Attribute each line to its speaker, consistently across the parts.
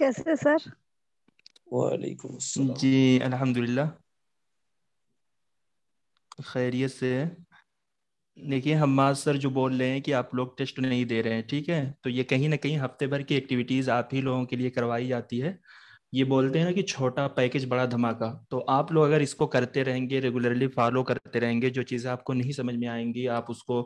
Speaker 1: कैसे सर वालेकुम जी अल्हम्दुलिल्लाह खैरियत से देखिए हम माज सर जो बोल रहे हैं कि आप लोग टेस्ट नहीं दे रहे हैं ठीक है तो ये कहीं ना कहीं हफ्ते भर की एक्टिविटीज़ आप ही लोगों के लिए करवाई जाती है ये बोलते हैं ना कि छोटा पैकेज बड़ा धमाका तो आप लोग अगर इसको करते रहेंगे रेगुलरली फॉलो करते रहेंगे जो चीज़ें आपको नहीं समझ में आएंगी आप उसको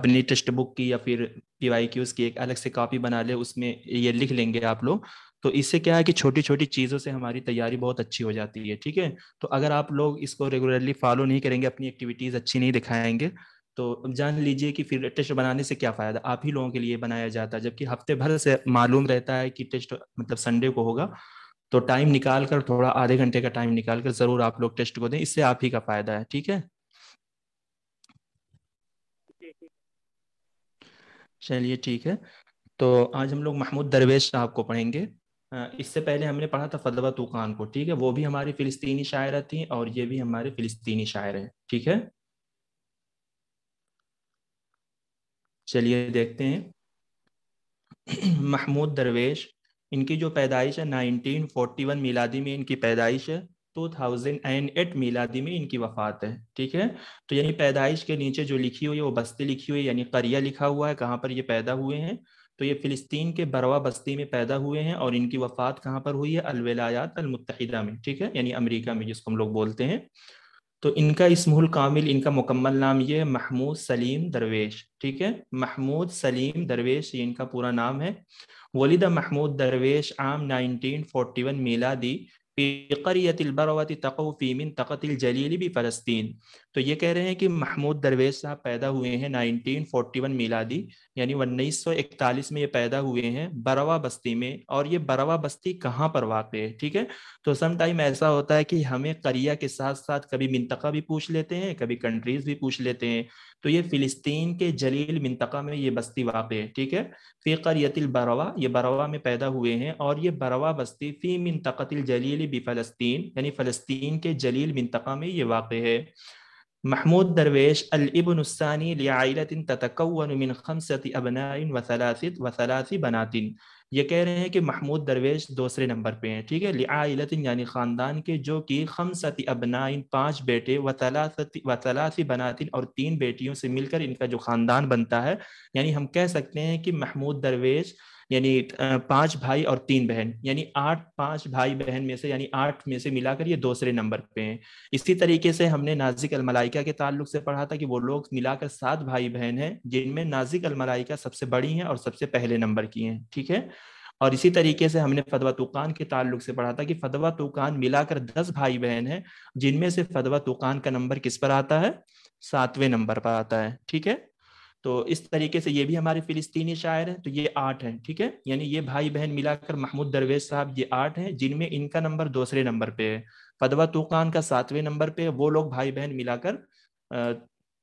Speaker 1: अपनी टेक्स्ट बुक की या फिर पी वाई की उसकी एक अलग से कॉपी बना ले उसमें ये लिख लेंगे आप लोग तो इससे क्या है कि छोटी छोटी चीज़ों से हमारी तैयारी बहुत अच्छी हो जाती है ठीक है तो अगर आप लोग इसको रेगुलरली फॉलो नहीं करेंगे अपनी एक्टिविटीज़ अच्छी नहीं दिखाएंगे तो जान लीजिए कि फिर टेस्ट बनाने से क्या फ़ायदा आप ही लोगों के लिए बनाया जाता है जबकि हफ्ते भर से मालूम रहता है कि टेस्ट मतलब संडे को होगा तो टाइम निकाल कर थोड़ा आधे घंटे का टाइम निकाल कर ज़रूर आप लोग टेस्ट को दें इससे आप ही का फ़ायदा है ठीक है चलिए ठीक है तो आज हम लोग महमूद दरवेश साहब को पढ़ेंगे इससे पहले हमने पढ़ा था फतवा तूकान को ठीक है वो भी हमारी फिलिस्तीनी शायरा थी और ये भी हमारे फिलिस्तीनी शायर हैं ठीक है चलिए देखते हैं महमूद दरवेश इनकी जो पैदाइश है 1941 मिलादी में इनकी पैदाइश है 2008 मिलादी में इनकी वफात है ठीक है तो यानी पैदाइश के नीचे जो लिखी हुई है वो बस्ती लिखी हुई है यानी करिया लिखा हुआ है कहाँ पर ये पैदा हुए हैं तो ये फ़िलिस्तीन के बरवा बस्ती में पैदा हुए हैं और इनकी वफ़ात कहाँ पर हुई है अलविलायात अलमुतहदा में ठीक है यानी अमरीका में जिसको हम लोग बोलते हैं तो इनका इसमुल कामिल इनका मुकम्मल नाम ये महमूद सलीम दरवेश ठीक है महमूद सलीम दरवेश ये इनका पूरा नाम है वलीदा महमूद दरवेश आम 1941 दी फी करबरवती तकफ़ी मिन तकतिल जलीली भी फ़लस्तीन तो ये कह रहे हैं कि महमूद दरवेश साहब पैदा हुए हैं 1941 मिलादी यानी 1941 में ये पैदा हुए हैं बरवा बस्ती में और ये बरवा बस्ती कहाँ पर वाक़ है ठीक है तो सम टाइम ऐसा होता है कि हमें करिया के साथ साथ कभी मिनतका भी पूछ लेते हैं कभी कंट्रीज़ भी पूछ लेते हैं तो ये फिलिस्तीन के जलील मिनतका में ये बस्ती वाक़ है ठीक है फ़िकर यतिल बरवा ये बरवा में पैदा हुए हैं और ये बरवा बस्ती फ़ी मिनतकतिल जलील बी फ़लस्तीन यानी फ़लस्तीन के जलील मिनतका में ये वाक़ है महमूद दरवेश अलिबनसानी लियालतिन ततकवन मिन खमसत अबनाइन वसलासित वसलासी बनातिन ये कह रहे हैं कि महमूद दरवेश दूसरे नंबर पे हैं ठीक है लिया यानी ख़ानदान के जो कि खमसती अबनाइन पाँच बेटे व वतलासी बनातिन और तीन बेटियों से मिलकर इनका जो ख़ानदान बनता है यानी हम कह सकते हैं कि महमूद दरवेश यानी पांच भाई और तीन बहन यानी आठ पांच भाई बहन में से यानी आठ में से मिलाकर ये दूसरे नंबर पे हैं इसी तरीके से हमने नाजिक अलमलाइका के ताल्लुक से पढ़ा था कि वो लोग मिलाकर सात भाई बहन हैं जिनमें नाजिक अलमलाइका सबसे बड़ी हैं और सबसे पहले नंबर की हैं ठीक है और इसी तरीके से हमने फतवा तुकान के ताल्लुक से पढ़ा था कि फतवा तुकान मिलाकर दस भाई बहन हैं जिनमें से फतवा तुकान का नंबर किस पर आता है सातवें नंबर पर आता है ठीक है तो इस तरीके से ये भी हमारे फिलिस्तीनी शायर हैं तो ये आठ हैं ठीक है यानी ये भाई बहन मिलाकर महमूद दरवेज साहब ये आठ हैं जिनमें इनका नंबर दूसरे नंबर पे है फदवा तूकान का सातवें नंबर पे वो लोग भाई बहन मिलाकर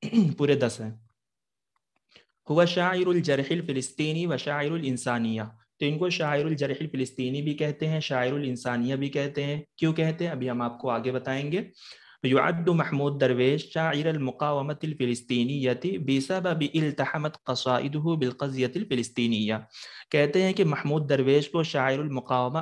Speaker 1: पूरे दस हैं हुआ शायर जरहिल फिलिस्तीनी व शायर इंसानिया तो इनको शायर जरहिल फिलिस्तीनी भी कहते हैं शायर इंसानिया भी कहते हैं क्यों कहते हैं अभी हम आपको आगे बताएंगे يعد محمود درويش شاعر المقاومة الفلسطينية بسبب التحمت قصائده بالقضية الفلسطينية कहते हैं कि महमूद दरवेश को शायर المقاومة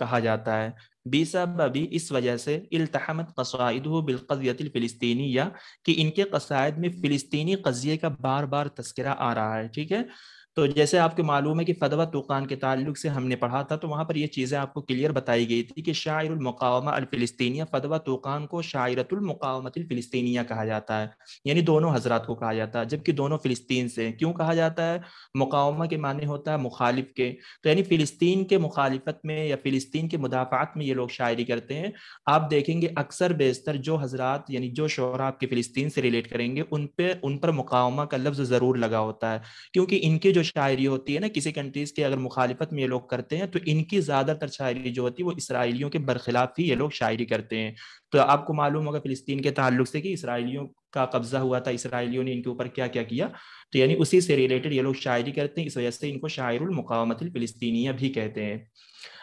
Speaker 1: कहा जाता है बेसबबी इस वजह से अल्तहमत कसाइदहु बिलकजियत الफिलिस्तीनिया कि इनके कसायद में फिलस्तनी कज़िये का बार बार तस्करा आ रहा है ठीक है तो जैसे आपको मालूम है कि फतवा तुकान के ताल्लुक से हमने पढ़ा था तो वहाँ पर ये चीज़ें आपको क्लियर बताई गई थी कि शायरमकामा अलफिलस्तनिया फतवा तुकान को शायरतुलमकामतफ़लस्तिनिया कहा जाता है यानी दोनों हजरात को कहा जाता है जबकि दोनों फ़िलिस्तीन से क्यों कहा जाता है मुकामा के माने होता है मुखालिफ के तो यानी फ़िलिस्तीन के मुखालफत में या फ़िलिस्तीन के मुदाफ़ात में ये लोग शायरी करते हैं आप देखेंगे अक्सर बेशतर जो हजरात यानी जो शहर आपके फ़िलिस्तीन से रिलेट करेंगे उन पर उन पर मुकामा का लफ्ज़ ज़रूर लगा होता है क्योंकि इनके जो शायरी होती है ना किसी कंट्रीज के अगर मुखालिफत में ये लोग करते हैं तो इनकी ज्यादातर शायरी जो होती है वो इसराइलियों के बरखिलाफ ही ये लोग शायरी करते हैं तो आपको मालूम होगा फिलिस्तीन के ताल्लुक से कि इसराइलियों का कब्जा हुआ था इसराइलियों ने इनके ऊपर क्या क्या किया तो यानी उसी से रिलेटेड ये लोग शायरी करते हैं इस वजह से इनको शायर मुकामत फिलिस्तीनिया भी कहते हैं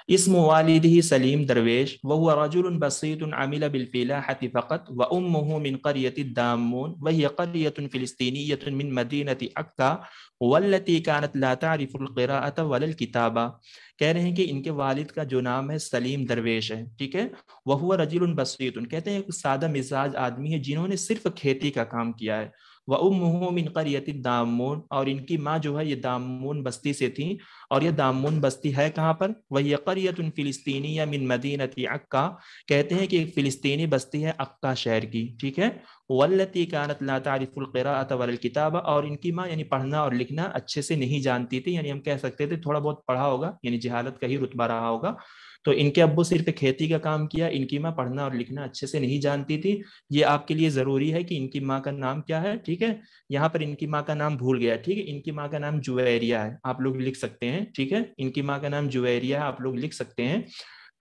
Speaker 1: इसम वालद सलीम दरवेश वह रजुल बसीत आमिल बिलफ़ीलाहत फ़कत व उम मिन करियत दामून वही करियत फ़िलस्तीनीत मिन मदीनत अक्ता वल्लती कानत लातारिफ़ुल्क़रात वलल किताबा कह रहे हैं कि इनके वालिद का जो नाम है सलीम दरवेश है ठीक है वह रजुल बसीत कहते हैं सादा मिजाज आदमी है जिन्होंने सिर्फ खेती का काम किया है व उमहमिन कर दामोन और इनकी माँ जो है ये दामोन बस्ती से थी और ये दामोन बस्ती है कहाँ पर वही करियत फ़िलिस्तीनी या मिन मदीनत अक्का कहते हैं कि एक फ़िलिस्तीनी बस्ती है अक्का शहर की ठीक है वल्लती कानत ला तारिफ़ुलक़रात किताब और इनकी माँ यानी पढ़ना और लिखना अच्छे से नहीं जानती थी यानी हम कह सकते थे थोड़ा बहुत पढ़ा होगा यानी जहालत का ही रुतबा रहा होगा तो इनके अब्बू सिर्फ खेती का काम किया इनकी माँ पढ़ना और लिखना अच्छे से नहीं जानती थी ये आपके लिए जरूरी है कि इनकी माँ का नाम क्या है ठीक है यहाँ पर इनकी माँ का नाम भूल गया ठीक है इनकी माँ का नाम जुवेरिया है आप लोग लिख सकते हैं ठीक है इनकी माँ का नाम जुवेरिया है आप लोग लिख सकते हैं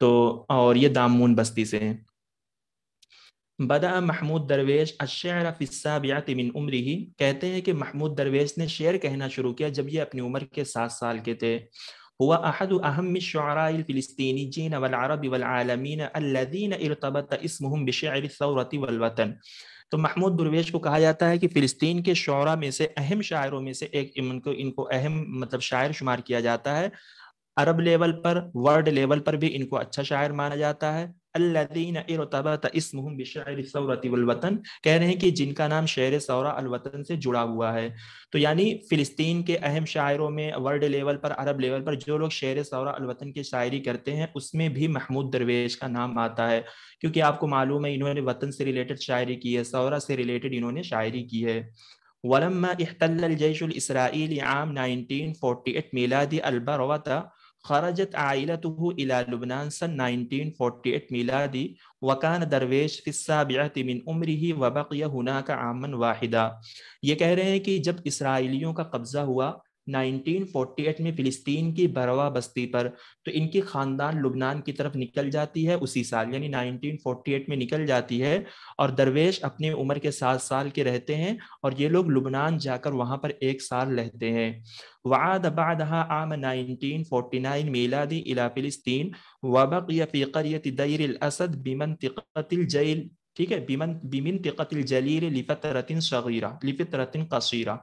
Speaker 1: तो और ये दामून बस्ती से है बदा महमूद दरवेश अशर फ़िस्साबियात मिन उम्र ही कहते हैं कि महमूद दरवेश ने शेर कहना शुरू किया जब ये अपनी उम्र के सात साल के थे هو أحد أهم الشعراء الفلسطينيين والعرب والعالمين الذين ارتبط اسمهم بشعر الثورة والوطن तो महमूद दुर्वेश को कहा जाता है कि फिलिस्तीन के शरा में से अहम शायरों में से एक इनको इनको अहम मतलब शायर शुमार किया जाता है अरब लेवल पर वर्ल्ड लेवल पर भी इनको अच्छा शायर माना जाता है जिनका नाम शहर सौरा अलवतन से जुड़ा हुआ है तो यानी फिलिस्तीन के अहम शायरों में वर्ल्ड लेवल पर अरब लेवल पर जो लोग शहर सौरा अलवतन की शायरी करते हैं उसमें भी महमूद दरवेश का नाम आता है क्योंकि आपको मालूम है इन्होंने वतन से रिलेटेड शायरी की है सौरा से रिलेटेड इन्होंने शायरी की है वलम्मा इख्तल जैश इसराइल आम 1948 मिलादी अलबरवता खरजत आइलतह इला लुबनान सन मिला दी वकान दरवेश फ़िस्साबियातिमिन उम्र ही वबक हुना का आमन वाहिदा ये कह रहे हैं कि जब इसराइलियों का कब्ज़ा हुआ 1948 में फिलिस्तीन की बरवा बस्ती पर तो इनकी खानदान लुबनान की तरफ निकल जाती है उसी साल यानी 1948 में निकल जाती है और दरवेश अपनी उम्र के सात साल के रहते हैं और ये लोग लुबनान जाकर वहाँ पर एक साल रहते हैं वाद बादहा आम 1949 मीलादी इला फिलिस्तीन वबकिया फ़ी दैर असद बिमन तिकतिल जैल ठीक है बिमन बिमिन तिकतिल जलील लिफत रतिन शगीरा लिफत रतिन कसीरा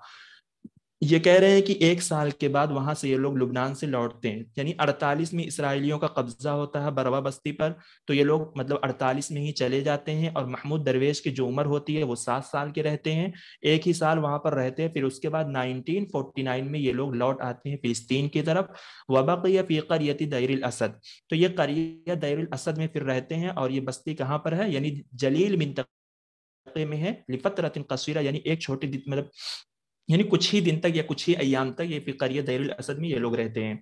Speaker 1: ये कह रहे हैं कि एक साल के बाद वहां से ये लोग लुबनान से लौटते हैं यानी 48 में इसराइलियों का कब्जा होता है बरवा बस्ती पर तो ये लोग मतलब 48 में ही चले जाते हैं और महमूद दरवेश की जो उम्र होती है वो सात साल के रहते हैं एक ही साल वहां पर रहते हैं फिर उसके बाद 1949 में ये लोग लौट आते हैं फिलस्तीन की तरफ वबाकिया फी करियती दैर असद तो ये करिया दैर असद में फिर रहते हैं और ये बस्ती कहाँ पर है यानी जलील मिनत में है लिफतरतिन कसीरा यानी एक छोटी मतलब यानी कुछ ही दिन तक या कुछ ही अयाम तक ये फिक्रिय दैरुल असद में ये लोग रहते हैं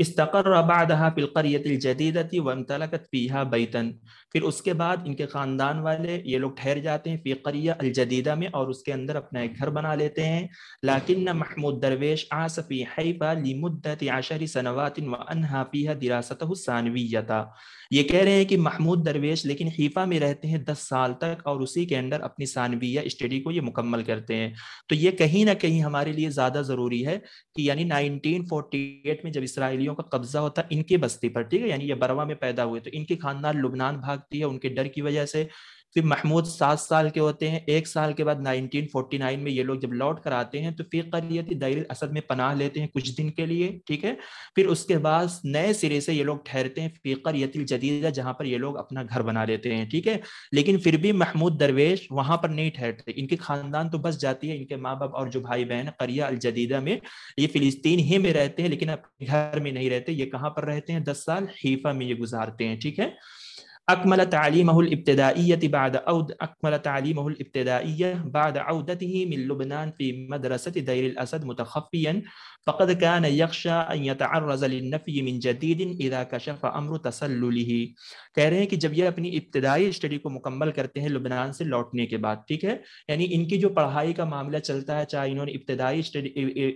Speaker 1: इस्तकर बादहा फिलकरीतलजदीदती वमतलकत फ़ीहा बैतन फिर उसके बाद इनके ख़ानदान वाले ये लोग ठहर जाते हैं फ़िक्रिया अलजदीदा में और उसके अंदर अपना एक घर बना लेते हैं लाकिन महमूद दरवेश आसफ़ी हैबा लिमुद्दत आशरी सनवातिन व अनहा फ़ीहा दिरासत हुसानवीयता ये कह रहे हैं कि महमूद दरवेश लेकिन हीफा में रहते हैं दस साल तक और उसी के अंदर अपनी सानवी या स्टडी को ये मुकम्मल करते हैं तो ये कहीं ना कहीं हमारे लिए ज़्यादा ज़रूरी है कि यानी 1948 में जब इसराइलियों का कब्जा होता है इनकी बस्ती पर ठीक है यानी ये बरवा में पैदा हुए तो इनकी खानदान लुबनान भागती है उनके डर की वजह से फिर महमूद सात साल के होते हैं एक साल के बाद 1949 में ये लोग जब लौट कर आते हैं तो फिर करियती दर असद में पनाह लेते हैं कुछ दिन के लिए ठीक है फिर उसके बाद नए सिरे से ये लोग ठहरते हैं फिकर यतिल जदीदा जहाँ पर ये लोग अपना घर बना लेते हैं ठीक है लेकिन फिर भी महमूद दरवेश वहां पर नहीं ठहरते इनके खानदान तो बस जाती है इनके माँ बाप और जो भाई बहन करिया अल जदीदा में ये फिलिस्तीन ही में रहते हैं लेकिन अपने घर में नहीं रहते ये कहाँ पर रहते हैं दस साल हीफा में ये गुजारते हैं ठीक है أكمل تعليمه الابتدائية بعد عود أكمل تعليمه الابتدائية بعد عودته من لبنان في مدرسة دير الأسد متخفيا फ़कद يخشى यक्षा يتعرض للنفي من جديد इदा كشف अमर تسلله कह रहे हैं कि जब ये अपनी इब्तदाई स्टडी को मुकम्मल करते हैं लुबनान से लौटने के बाद ठीक है यानी इनकी जो पढ़ाई का मामला चलता है चाहे इन्होंने इब्तदाई स्टडी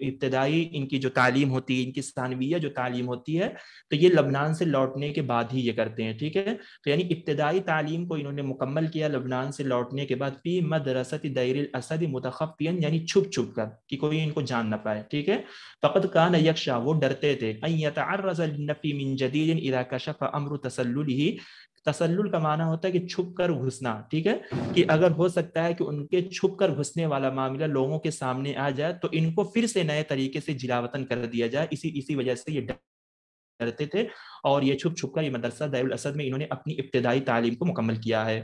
Speaker 1: इब्तदाई इनकी जो तालीम होती है इनकी सानविया जो तालीम होती है तो ये लबनान से लौटने के बाद ही ये करते हैं ठीक है तो यानी इब्तदाई तालीम को इन्होंने मुकम्मल किया लबनान से लौटने के बाद फी मदरसत दैर असद मुतखफियन यानी छुप छुप कर कि कोई इनको जान ना पाए ठीक है فقد كان फ़कत कान यक्षा يتعرض للنفي من جديد कशफ كشف तसल्लुल تسلله तसल्लुल का माना होता है कि छुप कर घुसना ठीक है कि अगर हो सकता है कि उनके छुप कर घुसने वाला मामला लोगों के सामने आ जाए तो इनको फिर से नए तरीके से जिलावतन कर दिया जाए इसी इसी वजह से ये डरते थे और ये छुप छुप कर ये मदरसा दारुल असद में इन्होंने अपनी इब्तदाई तालीम को मुकम्मल किया है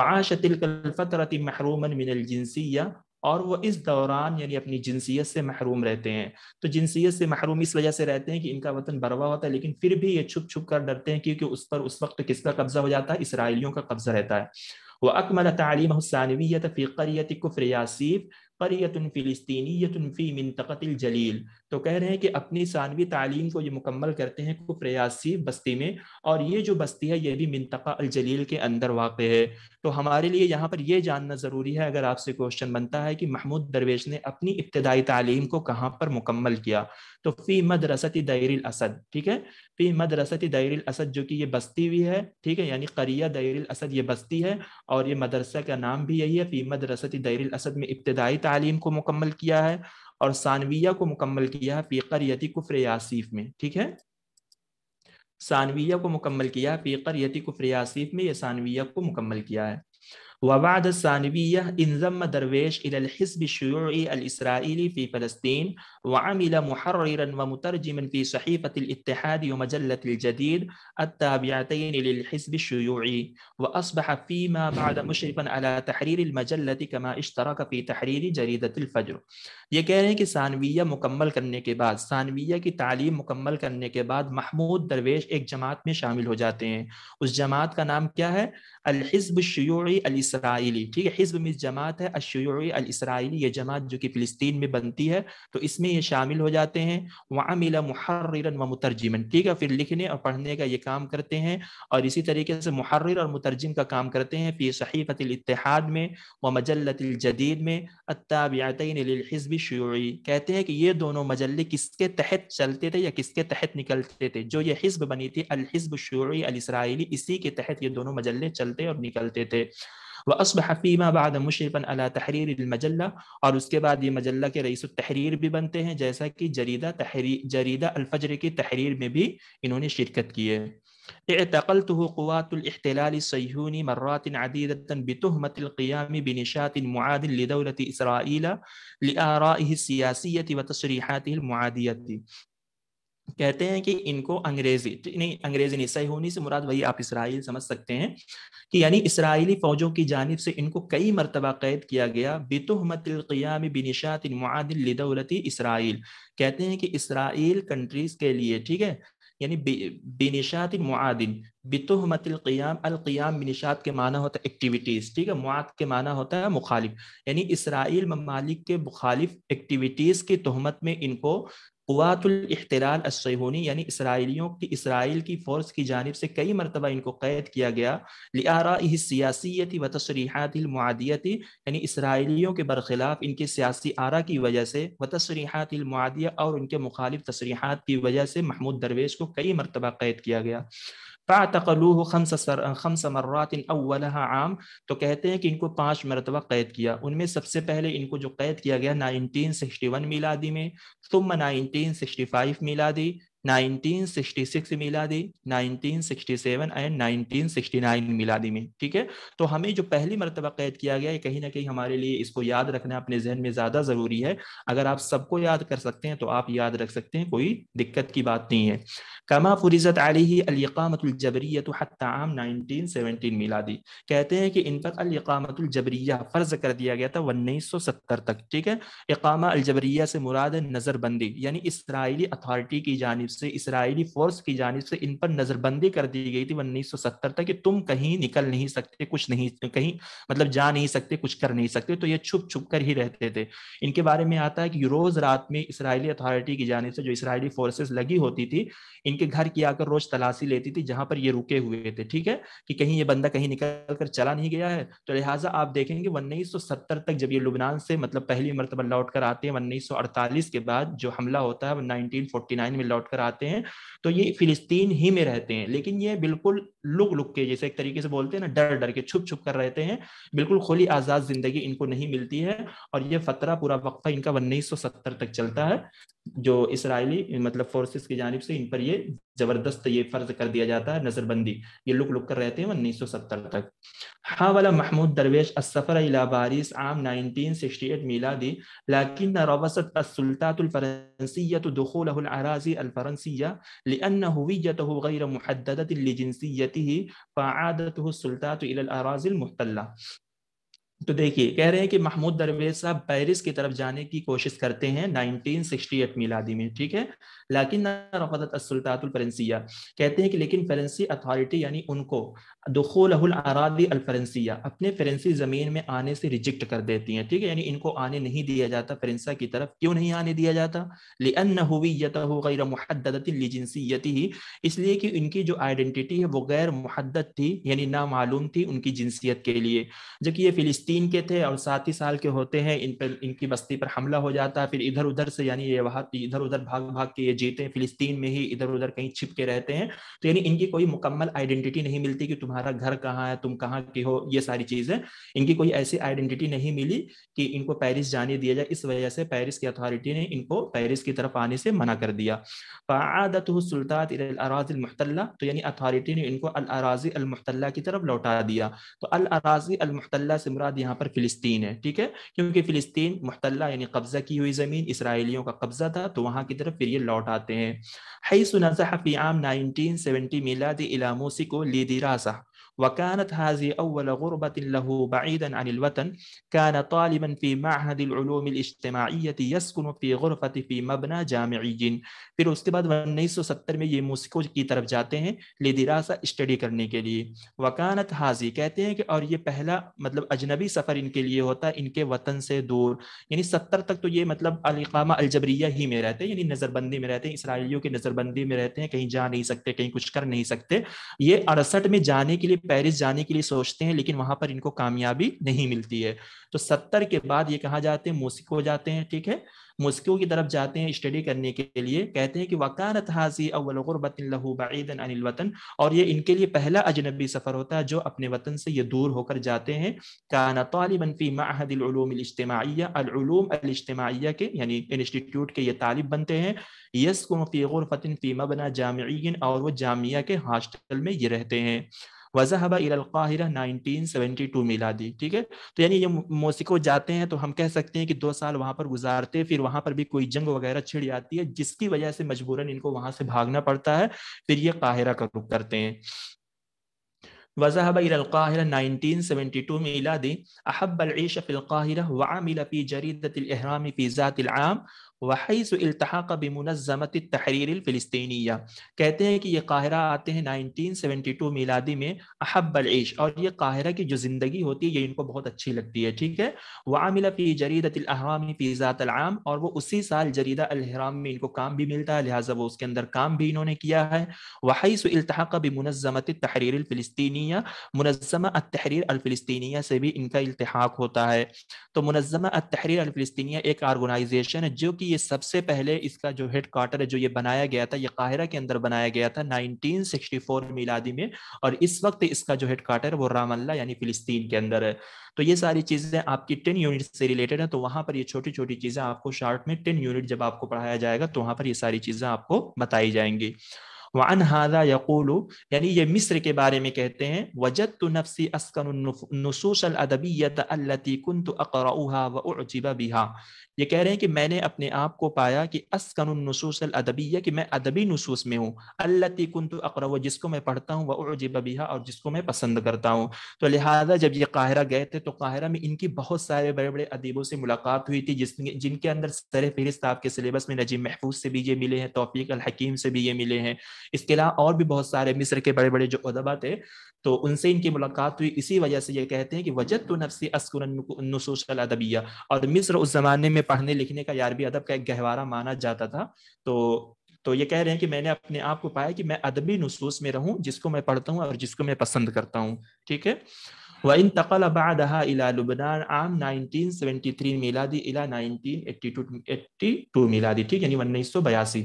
Speaker 1: वाशतिल महरूमन मिनल जिनसिया और वो इस दौरान यानी अपनी जिनसीत से महरूम रहते हैं तो जिनसीत से महरूम इस वजह से रहते हैं कि इनका वतन बरवा होता है लेकिन फिर भी ये छुप छुप कर डरते हैं क्योंकि उस पर उस वक्त किसका कब्जा हो जाता है इसराइलियों का कब्जा रहता है वह अकमल तालीम हुसानवीत फ़ी करियत कुफ्र यासीफ करियत फ़िलस्तीनीत फ़ी मिनतिल जलील तो कह रहे हैं कि अपनी सानवी तालीम को ये मुकम्मल करते हैं प्रयासी बस्ती में और ये जो बस्ती है ये भी मिनतका अलजलील के अंदर वाक़ है तो हमारे लिए यहाँ पर यह जानना ज़रूरी है अगर आपसे क्वेश्चन बनता है कि महमूद दरवेश ने अपनी इब्तदाई तालीम को कहाँ पर मुकम्मल किया तो फ़ी मदरसती दैर असद ठीक है फ़ी मदरसती दैर असद जो कि ये बस्ती हुई है ठीक है यानी करिया दैर असद ये बस्ती है और ये मदरसा का नाम भी यही है फ़ी मदरसती दैर असद में इब्तदाई तालीम को मुकम्मल किया है और सानविया को मुकम्मल किया फीकर यति कुफर यासीफ में ठीक है सानविया को मुकम्मल किया है फीकर यति कुफर यासीफ में यह सानविया को मुकम्मल किया है وبعد الثانوية انضم درويش إلى الحزب الشيوعي الإسرائيلي في فلسطين وعمل محررا ومترجما في صحيفة الاتحاد ومجلة الجديد التابعتين للحزب الشيوعي وأصبح فيما بعد مشرفا على تحرير المجلة كما اشترك في تحرير جريدة الفجر ये كي ثانوية مكمل کرنے کے بعد ثانوية کی تعلیم مكمل کرنے کے بعد محمود के ایک جماعت میں شامل ہو جاتے ہیں اس جماعت کا نام کیا ہے الحزب الشيوعي الإسرائيلي इसराइली ठीक है हिजब मिस जमात है अशयी अल इसराइली ये जमात जो कि फिलिस्तीन में बनती है तो इसमें ये शामिल हो जाते हैं वामिला मुहर्रन व मुतरजिमन ठीक है फिर लिखने और पढ़ने का ये काम करते हैं और इसी तरीके से मुहर्र और मुतरजिम का काम करते हैं फिर सहीफ़तिलतिहाद में व मजलतलजदीद में अत्ताबियातनहिजब शयी कहते हैं कि ये दोनों मजल्ले किसके तहत चलते थे या किसके तहत निकलते थे जो ये हिजब बनी थी अलहिजब शयी अल इसराइली इसी के तहत ये दोनों मजल्ले चलते और निकलते थे وأصبح فيما بعد مشرفا على تحرير المجلة اور اس کے بعد یہ मजल्ला کے رئیس التحرير بھی بنتے ہیں جیسا کہ جریدہ تحریر جریدہ الفجر کی تحریر میں بھی انہوں نے شرکت है اعتقلته قوات الاحتلال الصهيوني مرات عديدة بتهمة القيام بنشاط معاد لدولة إسرائيل لآرائه السياسية وتصريحاته المعادية कहते हैं कि इनको अंग्रेजी तो नहीं अंग्रेजी नहीं सही होनी से मुराद वही आप इसराइल समझ सकते हैं कि यानी इसराइली फौजों की जानब से इनको कई मरतबा कैद किया गया बितुहमतलक़ियाम बिनिशात मुआदिल लिदौलती इसराइल कहते हैं कि इसराइल कंट्रीज के लिए ठीक है यानी बिनिशात मुआदिन बितुहमतलक़ियाम अलक़ियाम बिनिशात के माना होता है एक्टिविटीज़ ठीक है मुआद के माना होता है मुखालिफ यानी इसराइल ममालिक के मुखालिफ एक्टिविटीज़ की तहमत में इनको कुतुलहतलाल असहूनी यानी इसराइलियों की इसराइल की फ़ौज की जानब से कई मरतबा इनको कैद किया गया लियारा सियासीती व तशरीहतमादियती यानी इसराइलियों के बरखिलाफ़ इनके सियासी आरा की वजह से व तशरीहतमादिया और उनके मुखालिफ तशरीहत की वजह से महमूद दरवेश को कई मरतबा कैद किया गया फ़ातकलूह खमस सर खमस आम तो कहते हैं कि इनको पांच मरतबा कैद किया उनमें सबसे पहले इनको जो कैद किया गया नाइनटीन सिक्सटी वन मिलादी में सुम नाइनटीन सिक्सटी फाइव मिलादी 1966 मिलादी 1967 एंड 1969 मिलादी में ठीक है तो हमें जो पहली मरतबा कैद किया गया है कहीं ना कहीं हमारे लिए इसको याद रखना अपने जहन में ज़्यादा ज़रूरी है अगर आप सबको याद कर सकते हैं तो आप याद रख सकते हैं कोई दिक्कत की बात नहीं है कमा फुरजत आली अलिकामतुलजबरीत आम नाइनटीन सेवनटीन मिलादी कहते हैं कि इन पर अलिकामतुलजबरिया फ़र्ज कर दिया गया था उन्नीस सौ सत्तर तक ठीक है इकामा अलजबरिया से मुराद नज़रबंदी यानी इसराइली अथॉरिटी की जानी से इसराइली फोर्स की जानब से इन पर नजरबंदी कर दी गई थी उन्नीस तक कि तुम कहीं निकल नहीं सकते कुछ नहीं कहीं मतलब जा नहीं सकते कुछ कर नहीं सकते तो ये छुप छुप कर ही रहते थे इनके बारे में आता है कि रोज रात में इसराइली अथॉरिटी की जानब से जो इसराइली फोर्सेस लगी होती थी इनके घर की आकर रोज तलाशी लेती थी जहां पर ये रुके हुए थे ठीक है कि कहीं ये बंदा कहीं निकल कर चला नहीं गया है तो लिहाजा आप देखेंगे उन्नीस तक जब ये लुबनान से मतलब पहली मरतबा लौट कर आते हैं उन्नीस के बाद जो हमला होता है वो में लौट कर कराते हैं तो ये फिलिस्तीन ही में रहते हैं लेकिन ये बिल्कुल लुक लुक के जैसे एक तरीके से बोलते हैं ना डर डर के छुप छुप कर रहते हैं बिल्कुल खुली आजाद जिंदगी इनको नहीं मिलती है और ये फतरा पूरा वक्फा इनका उन्नीस तक चलता है जो इसराइली मतलब फोर्सेस की जानब से इन पर ये जबरदस्त ये फर्ज कर दिया जाता है नजरबंदी ये लुक लुक कर रहते हैं उन्नीस तक हाँ वाला महमूद दरवेश असफर इला बारिस आम 1968 मिलादी लाकिन रवसत السلطات الفرنسية دخوله الأراضي الفرنسية لأن هويته غير मुहदत لجنسية دولته فعادته السلطات إلى الأراضي المحتلة तो देखिए कह रहे हैं कि महमूद दरवेज साहब पेरिस की तरफ जाने की कोशिश करते हैं 1968 मिलादी में ठीक है लेकिन रफदतुलफरेंसिया कहते हैं कि लेकिन फ्रेंसी अथॉरिटी यानी उनको दखोलहरादी अलफरेंसिया अपने फ्रेंसी ज़मीन में आने से रिजेक्ट कर देती हैं ठीक है यानी इनको आने नहीं दिया जाता फ्रेंसा की तरफ क्यों नहीं आने दिया जाता लेन हवीत गैर महदतिलजिनसीती ही इसलिए कि इनकी जो आइडेंटिटी है वो गैर मुहदत थी यानी नामालूम थी उनकी जिनसीत के लिए जबकि ये फिलिस्ती सिक्सटीन के थे और साथ ही साल के होते हैं इन पर इनकी बस्ती पर हमला हो जाता है फिर इधर उधर से यानी ये वहाँ इधर उधर भाग भाग के ये जीते हैं फिलिस्तीन में ही इधर उधर कहीं छिप के रहते हैं तो यानी इनकी कोई मुकम्मल आइडेंटिटी नहीं मिलती कि तुम्हारा घर कहाँ है तुम कहाँ के हो ये सारी चीजें इनकी कोई ऐसी आइडेंटिटी नहीं मिली कि इनको पेरिस जाने दिया जाए इस वजह से पेरिस की अथॉरिटी ने इनको पेरिस की तरफ आने से मना कर दिया फ़ादत सुल्तान अराजमतल्ला तो यानी अथॉरिटी ने इनको अल अराजी अलमतल्ला की तरफ लौटा दिया तो अल अराजी अलमतल्ला से मुराद यहाँ पर फिलिस्तीन है ठीक है क्योंकि फिलिस्तीन मुहतला यानी कब्जा की हुई ज़मीन इसराइलियों का कब्जा था तो वहाँ की तरफ फिर ये लौट आते हैं हई सुनाजा हफी आम नाइनटीन सेवेंटी मिलाद इलामोसी को लीदिरासा وكانت هذه أول غربة له بعيدا عن الوطن كان طالبا في معهد العلوم الاجتماعية يسكن في غرفة في مبنى جامعي फिर उसके बाद उन्नीस सौ सत्तर में ये मोस्को की तरफ जाते हैं लेदिरासा स्टडी करने के लिए वकानत हाजी कहते हैं कि और ये पहला मतलब अजनबी सफ़र इनके लिए होता है इनके वतन से दूर यानी सत्तर तक तो ये मतलब अलकामा अलजबरिया ही में रहते हैं यानी नज़रबंदी में रहते हैं इसराइलियों की नज़रबंदी में रहते हैं कहीं जा नहीं सकते कहीं कुछ कर नहीं सकते ये अड़सठ में जाने के लिए पेरिस जाने के लिए सोचते हैं लेकिन वहां पर इनको कामयाबी नहीं मिलती है तो सत्तर के बाद ये कहा जाते हैं मोस्को जाते हैं ठीक है मोस्को की तरफ जाते हैं स्टडी करने के लिए कहते हैं कि वकानत हाजी वतन और ये इनके लिए पहला अजनबी सफ़र होता है जो अपने वतन से ये दूर होकर जाते हैं काना तालिबनफ़ी महदिलमाइयालमाइया के यानी इंस्टीट्यूट के ये तालिब बनते हैं यसकुफ़ी ग़ुरफ़िन फ़ीमा बना जामियन और वो जामिया के हॉस्टल में ये रहते हैं वजहबा इलाहिरा नाइनटीन सेवेंटी टू मिला दी ठीक है तो यानी ये मोसिको जाते हैं तो हम कह सकते हैं कि दो साल वहाँ पर गुजारते फिर वहाँ पर भी कोई जंग वगैरह छिड़ जाती है जिसकी वजह से मजबूरन इनको वहाँ से भागना पड़ता है फिर ये काहिरा का रुख करते हैं वजहब इलाहिरा नाइनटीन सेवेंटी टू में इलादी अहब अलश फ़िलकाहिरा वामिल फ़ी जरीदतहरामी फ़ी ज़ातिल आम वहीस अल्तहाक़ मुनजमत तहरीर फ़लस्तिया कहते हैं कि ये काहरा आते हैं 1972 मिलादी में अहब्बलश और ये काहरा की जो ज़िंदगी होती है ये इनको बहुत अच्छी लगती है ठीक है वामिला फ़ी जरीदतलहराम फ़ीज़ातलाम और वो उसी साल जरीदा अलहराम में इनको काम भी मिलता है लिहाजा वो उसके अंदर काम भी इन्होंने किया है वहीस अल्तहाक़ मुनजमत तहरीर फ़लस्तिया मुनजम तहरीर अलफ़लस्तिया से भी इनका इल्तहाक होता है तो मनज़मा तहरीर अलफ़लस्तिया एक आर्गनाइजेशन है जो कि ये सबसे पहले इसका जो हेड क्वार्टर है जो ये बनाया गया था ये काहिरा के अंदर बनाया गया था 1964 मिलादी में और इस वक्त इसका जो हेड क्वार्टर है वो रामल्ला यानी फिलिस्तीन के अंदर है तो ये सारी चीज़ें आपकी टेन यूनिट से रिलेटेड है तो वहां पर ये छोटी छोटी चीज़ें आपको शार्ट में टेन यूनिट जब आपको पढ़ाया जाएगा तो वहां पर ये सारी चीज़ें आपको बताई जाएंगी वान हादा यानी ये मिस्र के बारे में कहते हैं वजत तो नफसी तो बिहा ये कह रहे हैं कि मैंने अपने आप को पाया कि असकन अदबिया कि मैं अदबी नसूस में हूँ अल्लती कन तो जिसको मैं पढ़ता हूँ वह वजिबा बिहा और जिसको मैं पसंद करता हूँ तो लिहाजा जब ये काहिरा गए थे तो काहिरा में इनकी बहुत सारे बड़े बड़े अदीबों से मुलाकात हुई थी जिस जिनके अंदर सर फहरिस्त आपके सिलेबस में नजीब महफूज से भी ये मिले हैं तोफ़ी हकीम से भी ये मिले हैं इसके अलावा और भी बहुत सारे मिस्र के बड़े बड़े जो अदबा थे तो उनसे इनकी मुलाकात हुई इसी वजह से ये कहते हैं कि वजत तो नफसी अस्कुरसूसल अदबिया और मिस्र उस ज़माने में पढ़ने लिखने का यारबी अदब का एक गहवारा माना जाता था तो तो ये कह रहे हैं कि मैंने अपने आप को पाया कि मैं अदबी नसूस में रहूं जिसको मैं पढ़ता हूं और जिसको मैं पसंद करता हूं ठीक है व इन तकल बदहा लुबनान आम 1973 दी इला 1982 दी ठीक यानी उन्नीस सौ बयासी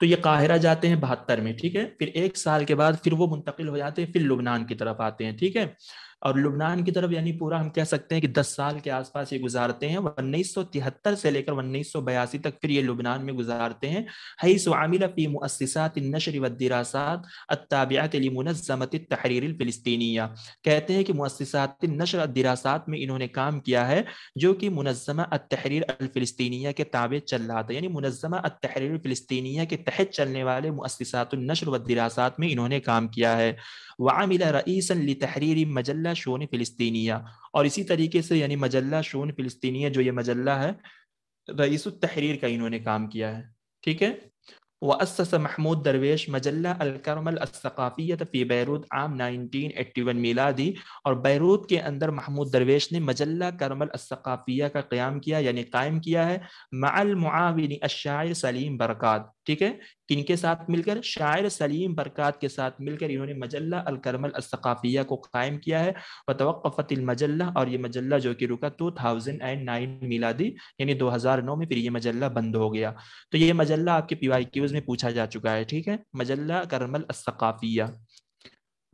Speaker 1: तो ये काहिरा जाते हैं बहत्तर में ठीक है फिर एक साल के बाद फिर वो मुंतकिल हो जाते हैं फिर लुबनान की तरफ आते हैं ठीक है और लुबनान की तरफ यानी पूरा हम कह सकते हैं कि 10 साल के आसपास ये गुजारते हैं उन्नीस से लेकर उन्नीस तक फिर ये लुबनान में गुजारते हैं हई सुमिल वदरासात अताबियात मुनज़मत तहरीर कहते हैं कि मुअससात नशर दिरासात में इन्होंने काम किया है जो कि मुनज़मा तहरीर फ़लस्तिनिया के ताबे चल रहा था यानी मुनज़मा तहरीर फ़लस्तिनिया के तहत चलने वाले मुअससात नशर व में इन्होंने काम किया है वामिल रईस तहरीर मजल्ला शोन फ़िलिस्तीनिया और इसी तरीके से यानी मजल्ला शोन फ़िलिस्तीनिया जो ये मजल्ला है रईस तहरीर का इन्होंने काम किया है ठीक है वस महमूद दरवेश मजल्ला अलकरमल अलकरमलसकाफ़ियत फ़ी बैरूत आम 1981 दी और बैरूत के अंदर महमूद दरवेश ने मजल्ला करमल करमलसकाफ़िया का क़्याम किया यानी कायम किया है माल अशाय सलीम बरक़ात ठीक है किन के साथ मिलकर शायर सलीम बरकत के साथ मिलकर इन्होंने मजल्ला अलकरमल असकाफ़िया को कायम किया है वतवक़फ़त मजल्ला और ये मजल्ला जो कि रुका टू थाउजेंड एंड नाइन मिलादी यानी दो हज़ार नौ में फिर ये मजल्ला बंद हो गया तो ये मजल्ला आपके पी वाई में पूछा जा चुका है ठीक है मजल्ला करमल असकाफ़िया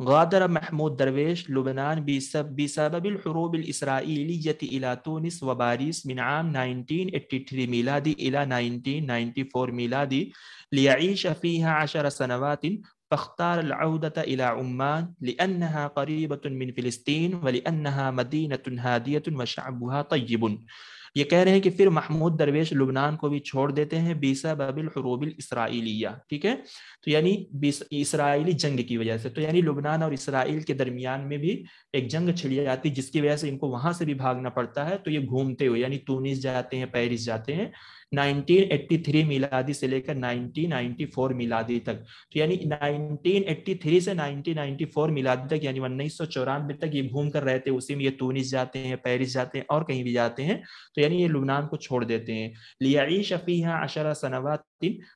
Speaker 1: غادر محمود درويش لبنان بسبب, الحروب الإسرائيلية إلى تونس وباريس من عام 1983 ميلادي إلى 1994 ميلادي ليعيش فيها عشر سنوات فاختار العودة إلى عمان لأنها قريبة من فلسطين ولأنها مدينة هادية وشعبها طيب ये कह रहे हैं कि फिर महमूद दरवेश लुबनान को भी छोड़ देते हैं बीसा बबिल हरूबिल इसराइलिया ठीक है तो यानी इसराइली जंग की वजह से तो यानी लुबनान और इसराइल के दरमियान में भी एक जंग छिड़ी जाती है जिसकी वजह से इनको वहां से भी भागना पड़ता है तो ये घूमते हुए यानी तूनिस जाते हैं पेरिस जाते हैं 1983 मिलादी से लेकर 1994 मिलादी तक तो यानी 1983 से 1994 मिलादी तक यानी उन्नीस सौ तक ये घूम कर रहते हैं उसी में ये तूनिस जाते हैं पेरिस जाते हैं और कहीं भी जाते हैं तो यानी ये लुबनान को छोड़ देते हैं लियाई शफी हाँ अशरा सनवा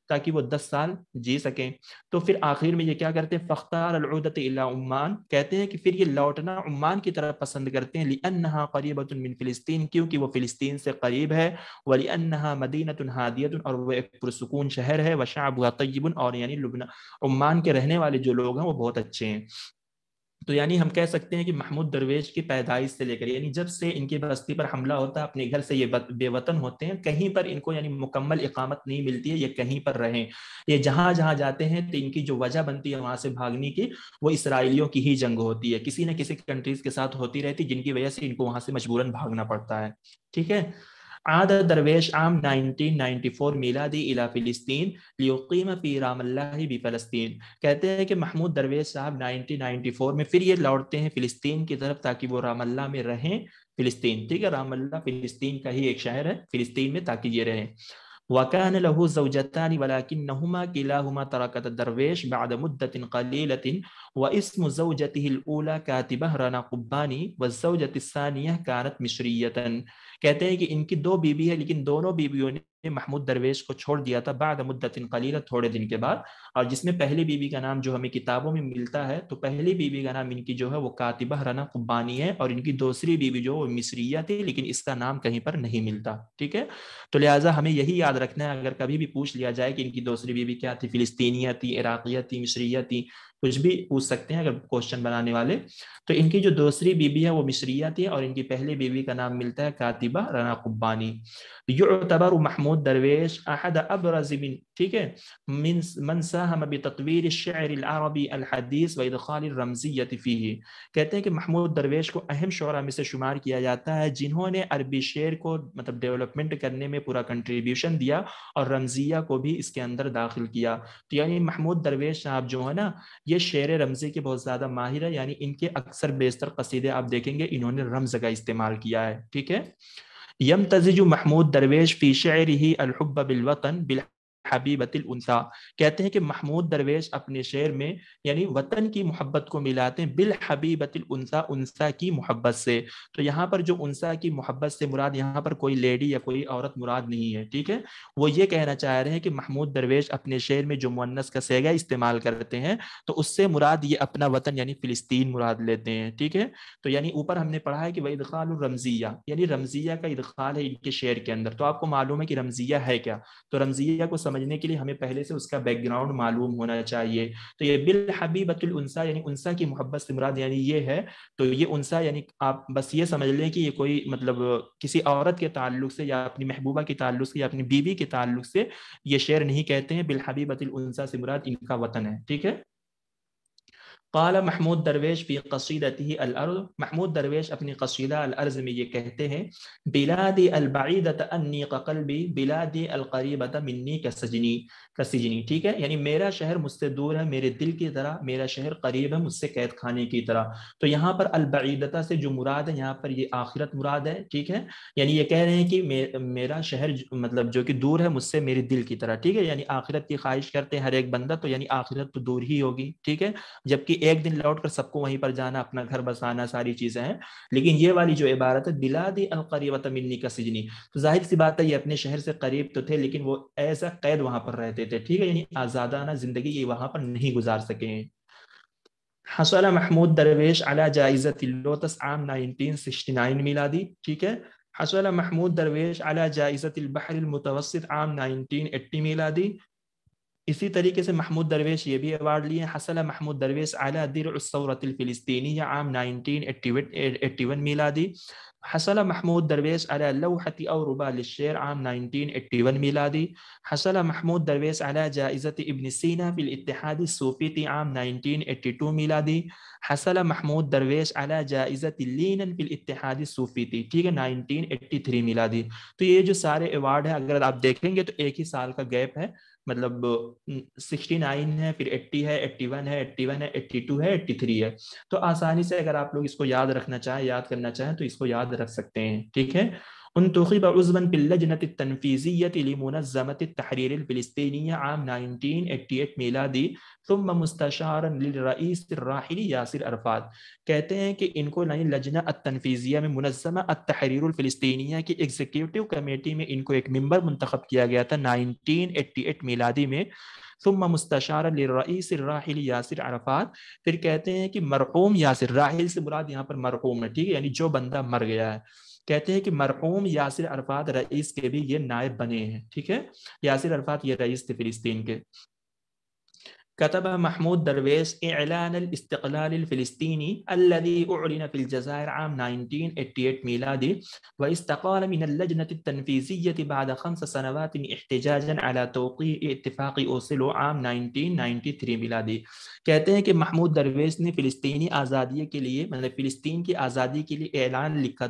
Speaker 1: ताकि वो दस साल जी सकें तो फिर आखिर में ये क्या करते हैं फ़ख्तार अलदत उम्मान कहते हैं कि फिर ये लौटना उम्मान की तरफ पसंद करते हैं लिया करीबतुल मिन फ़िलिस्तीन क्योंकि वो फ़िलिस्तीन से करीब है वली अनहा मदी मदीनतुन हादियतुन और वो एक पुरसकून शहर है वशाबा तयबन और यानी लुबना उम्मान के रहने वाले जो लोग हैं वो बहुत अच्छे हैं तो यानी हम कह सकते हैं कि महमूद दरवेश की पैदाइश से लेकर यानी जब से इनकी बस्ती पर हमला होता है अपने घर से ये बेवतन होते हैं कहीं पर इनको यानी मुकम्मल इकामत नहीं मिलती है ये कहीं पर रहें ये जहां जहाँ जाते हैं तो इनकी जो वजह बनती है वहां से भागने की वो इसराइलियों की ही जंग होती है किसी न किसी कंट्रीज के साथ होती रहती जिनकी वजह से इनको वहां से मजबूरन भागना पड़ता है ठीक है عاد درويش عام 1994 मिलादी इला फिलिस्तीन लियोकीम फी रामल्लाह भी फ़लस्तीन कहते हैं कि महमूद दरवेश साहब 1994 में फिर ये लौटते हैं फ़िलिस्तीन की तरफ ताकि वो रामल्ला में रहें फ़िलिस्तीन ठीक है रामल्ला फ़िलिस्तीन का ही एक शहर है फ़िलिस्तीन में ताकि ये रहें वकान लहू जवजतानी वलाकिन नहुमा किलाहुमा तरकत दरवेश बाद मुद्दतिन कलीलतिन व इसम जवजतिही अलूला कातिबह रना कुब्बानी व जवजति कहते हैं कि इनकी दो बीबी है लेकिन दोनों बीबियों ने महमूद दरवेश को छोड़ दिया था बाद मुद्दतिन कलीला थोड़े दिन के बाद और जिसमें पहली बीबी का नाम जो हमें किताबों में मिलता है तो पहली बीबी का नाम इनकी जो है वो कातिबा राना कुब्बानी है और इनकी दूसरी बीबी जो वो मिस्रिया थी लेकिन इसका नाम कहीं पर नहीं मिलता ठीक है तो लिहाजा हमें यही याद रखना है अगर कभी भी पूछ लिया जाए कि इनकी दूसरी बीबी क्या थी फिलिस्तीनिया थी इराकिया थी मिश्रिया थी कुछ भी पूछ सकते हैं अगर क्वेश्चन बनाने वाले तो इनकी जो दूसरी बीबी है वो मिश्रिया थी और इनकी पहली बीबी का नाम मिलता है कातिबा राना कुब्बानी तो युतबर महमूद महमूद दरवेश अहद अबरज मिन ठीक है मिन मन साहम तकवीर शायर अरबी अलहदीस व इदखाल रमजीत फ़ी कहते हैं कि महमूद दरवेश को अहम शरा में से शुमार किया जाता है जिन्होंने अरबी शेर को मतलब डेवलपमेंट करने में पूरा कंट्रीब्यूशन दिया और रमजिया को भी इसके अंदर दाखिल किया तो यानी महमूद दरवेश साहब जो है ना ये शेर रमजी के बहुत ज़्यादा माहिर है यानी इनके अक्सर बेशतर कसीदे आप देखेंगे इन्होंने रमज का इस्तेमाल किया है ठीक है يمتزج محمود درويش في شعره الحب بالوطن हबीबतिल उनसा कहते हैं कि महमूद दरवेश अपने शेर में यानी वतन की मोहब्बत को मिलाते हैं बिल हबीबतिल उनसा उनसा की मोहब्बत से तो यहाँ पर जो उनसा की मोहब्बत से मुराद यहाँ पर कोई लेडी या कोई औरत मुराद नहीं है ठीक है वो ये कहना चाह रहे हैं कि महमूद दरवेश अपने शेर में जो मुन्नस का सेगा इस्तेमाल करते हैं तो उससे मुराद ये अपना वतन यानी फिलिस्तीन मुराद लेते हैं ठीक है तो यानी ऊपर हमने पढ़ा है कि वह इदखाल रमजिया यानी रमजिया का इदखाल है इनके शेर के अंदर तो आपको मालूम है कि रमजिया है क्या तो रमजिया को समझ समझने के लिए हमें पहले से उसका बैकग्राउंड मालूम होना चाहिए तो ये बिल हबीबतुल उनसा यानी उनसा की मोहब्बत से मुराद यानी ये है तो ये उनसा यानी आप बस ये समझ लें कि ये कोई मतलब किसी औरत के ताल्लुक से या अपनी महबूबा के ताल्लुक से या अपनी बीवी के ताल्लुक से ये शेर नहीं कहते हैं बिल हबीबतुल उनसा से मुराद इनका वतन है ठीक है قال محمود درویش في قصيدته الأرض محمود درویش اپنی قصيدة الارض میں یہ کہتے ہیں بلادی البعیدت انیق قلبی بلادی القریبت منی کسجنی कसीजनी ठीक है यानी मेरा शहर मुझसे दूर है मेरे दिल की तरह मेरा शहर करीब है मुझसे कैद खाने की तरह तो यहाँ पर अलबीदता से जो मुराद है यहाँ पर ये आखिरत मुराद है ठीक है यानी ये कह रहे हैं कि मे, मेरा शहर मतलब जो कि दूर है मुझसे मेरे दिल की तरह ठीक है यानी आखिरत की ख्वाहिश करते हैं हर एक बंदा तो यानी आखिरत तो दूर ही होगी ठीक है जबकि एक दिन लौट कर सबको वहीं पर जाना अपना घर बसाना सारी चीजें हैं लेकिन ये वाली जो इबारत है बिलादी अलकरीबत मिलनी का सजनी तो जाहिर सी बात है ये अपने शहर से करीब तो थे लेकिन वो ऐसा कैद वहाँ पर रहते थे ठीक है यानी आज़ादाना ज़िंदगी ये वहां पर नहीं गुजार सके हसल महमूद दरवेश अला जायज़त लोतस आम 1969 दी ठीक है हसल महमूद दरवेश अला जायज़त बहर मुतवसत आम 1980 दी इसी तरीके से महमूद दरवेश ये भी अवार्ड लिए हसला महमूद दरवेश आला दिर अला या आम नाइनटीन एट्टी वन मिला दी हसला महमूद दरवेश अला लौहती और रुबा शेर आम नाइनटीन एट्टी वन मिलादी हसला महमूद दरवेश अला जाइज़त इबन सीना फिल इतिहाद सूफी सूफ़ीती आम नाइनटीन एट्टी टू मिलादी हसला महमूद दरवेश अला जाइज़त लीन फिल इतिहाद सूफी सूफ़ीती ठीक है नाइनटीन एट्टी थ्री मिलादी तो ये जो सारे अवार्ड है अगर आप देखेंगे तो एक ही साल का गैप है मतलब 69 है फिर 80 है 81 है 81 है 82 है 83 है तो आसानी से अगर आप लोग इसको याद रखना चाहें याद करना चाहें तो इसको याद रख सकते हैं ठीक है उनतखब 1988 में इनको एक मेम्बर मंतखब किया गया था 1988 मिलादी फिर कहते हैं कि मरहूम यासिर राहल से मुराद यहाँ पर मरहूम है ठीक है यानी जो बंदा मर गया है कहते हैं कि मरहूम यासिर अरफात रईस के भी ये नायब बने हैं ठीक है यासिर अरफात ये रईस थे फिलिस्तीन के كتب محمود درويش إعلان الاستقلال الفلسطيني الذي أعلن في الجزائر عام 1988 ميلادي واستقال من اللجنة التنفيذية بعد خمس سنوات احتجاجا على توقيع اتفاق أوسلو عام 1993 ميلادي कहते हैं कि महमूद दरवेश ने फिलिस्तीनी आज़ादी के लिए मतलब फिलिस्तीन की आज़ादी के लिए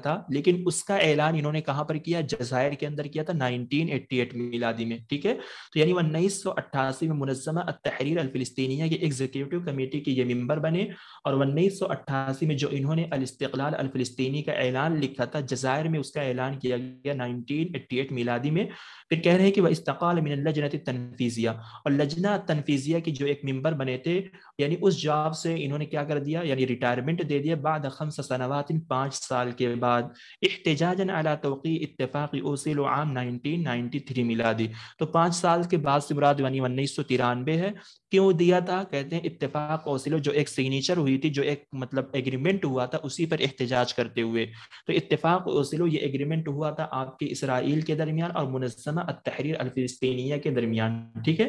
Speaker 1: تھا لیکن اس کا اعلان انہوں نے کہاں پر کیا جزائر کے اندر کیا تھا 1988 मिलादी میں ٹھیک ہے تو یعنی 1988 میں منظمہ मुनजमा तहरीर फ़िलिस्तीनिया की एग्जीक्यूटिव कमेटी के ये मेंबर बने और उन्नीस सौ अट्ठासी में जो इन्होंने अलस्तलाल अलफलस्तनी का ऐलान लिखा था जजायर में उसका ऐलान किया गया नाइनटीन एट्टी एट मिलादी में फिर कह रहे हैं कि वह इस्तकाल मिन लजनत तनफीजिया और लजना तनफीजिया की जो एक मेंबर बने थे यानी उस जॉब से इन्होंने क्या कर दिया यानी रिटायरमेंट दे दिया बाद खम सनवात पाँच साल के बाद एहतजाजन अला तोकी इतफाक़ी ओसिल आम नाइनटीन नाइनटी थ्री मिला दी तो पाँच साल के बाद से मुराद यानी उन्नीस सौ तिरानवे है क्यों दिया था कहते हैं इतफाक ओसिलो जो एक सिग्नेचर हुई थी जो एक मतलब एग्रीमेंट हुआ था उसी पर एहतजाज करते हुए तो इतफाक ओसिलो ये एग्रीमेंट हुआ था आपके इसराइल के दरमियान और मुनजम मुनजमा तहरीर अलफिलस्तनिया के दरमियान ठीक है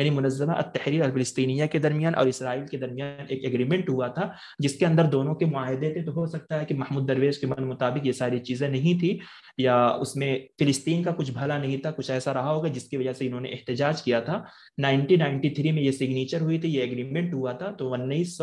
Speaker 1: यानी मुनजमा तहरीर अलफिलस्तनिया के दरमियान और इसराइल के दरमियान एक एग्रीमेंट हुआ था जिसके अंदर दोनों के माहदे थे तो हो सकता है कि महमूद दरवेज के मन मुताबिक ये सारी चीज़ें नहीं थी या उसमें फिलस्तीन का कुछ भला नहीं था कुछ ऐसा रहा होगा जिसकी वजह से इन्होंने एहतजाज किया था नाइनटीन में ये सिग्नेचर हुई थी ये एग्रीमेंट हुआ था तो उन्नीस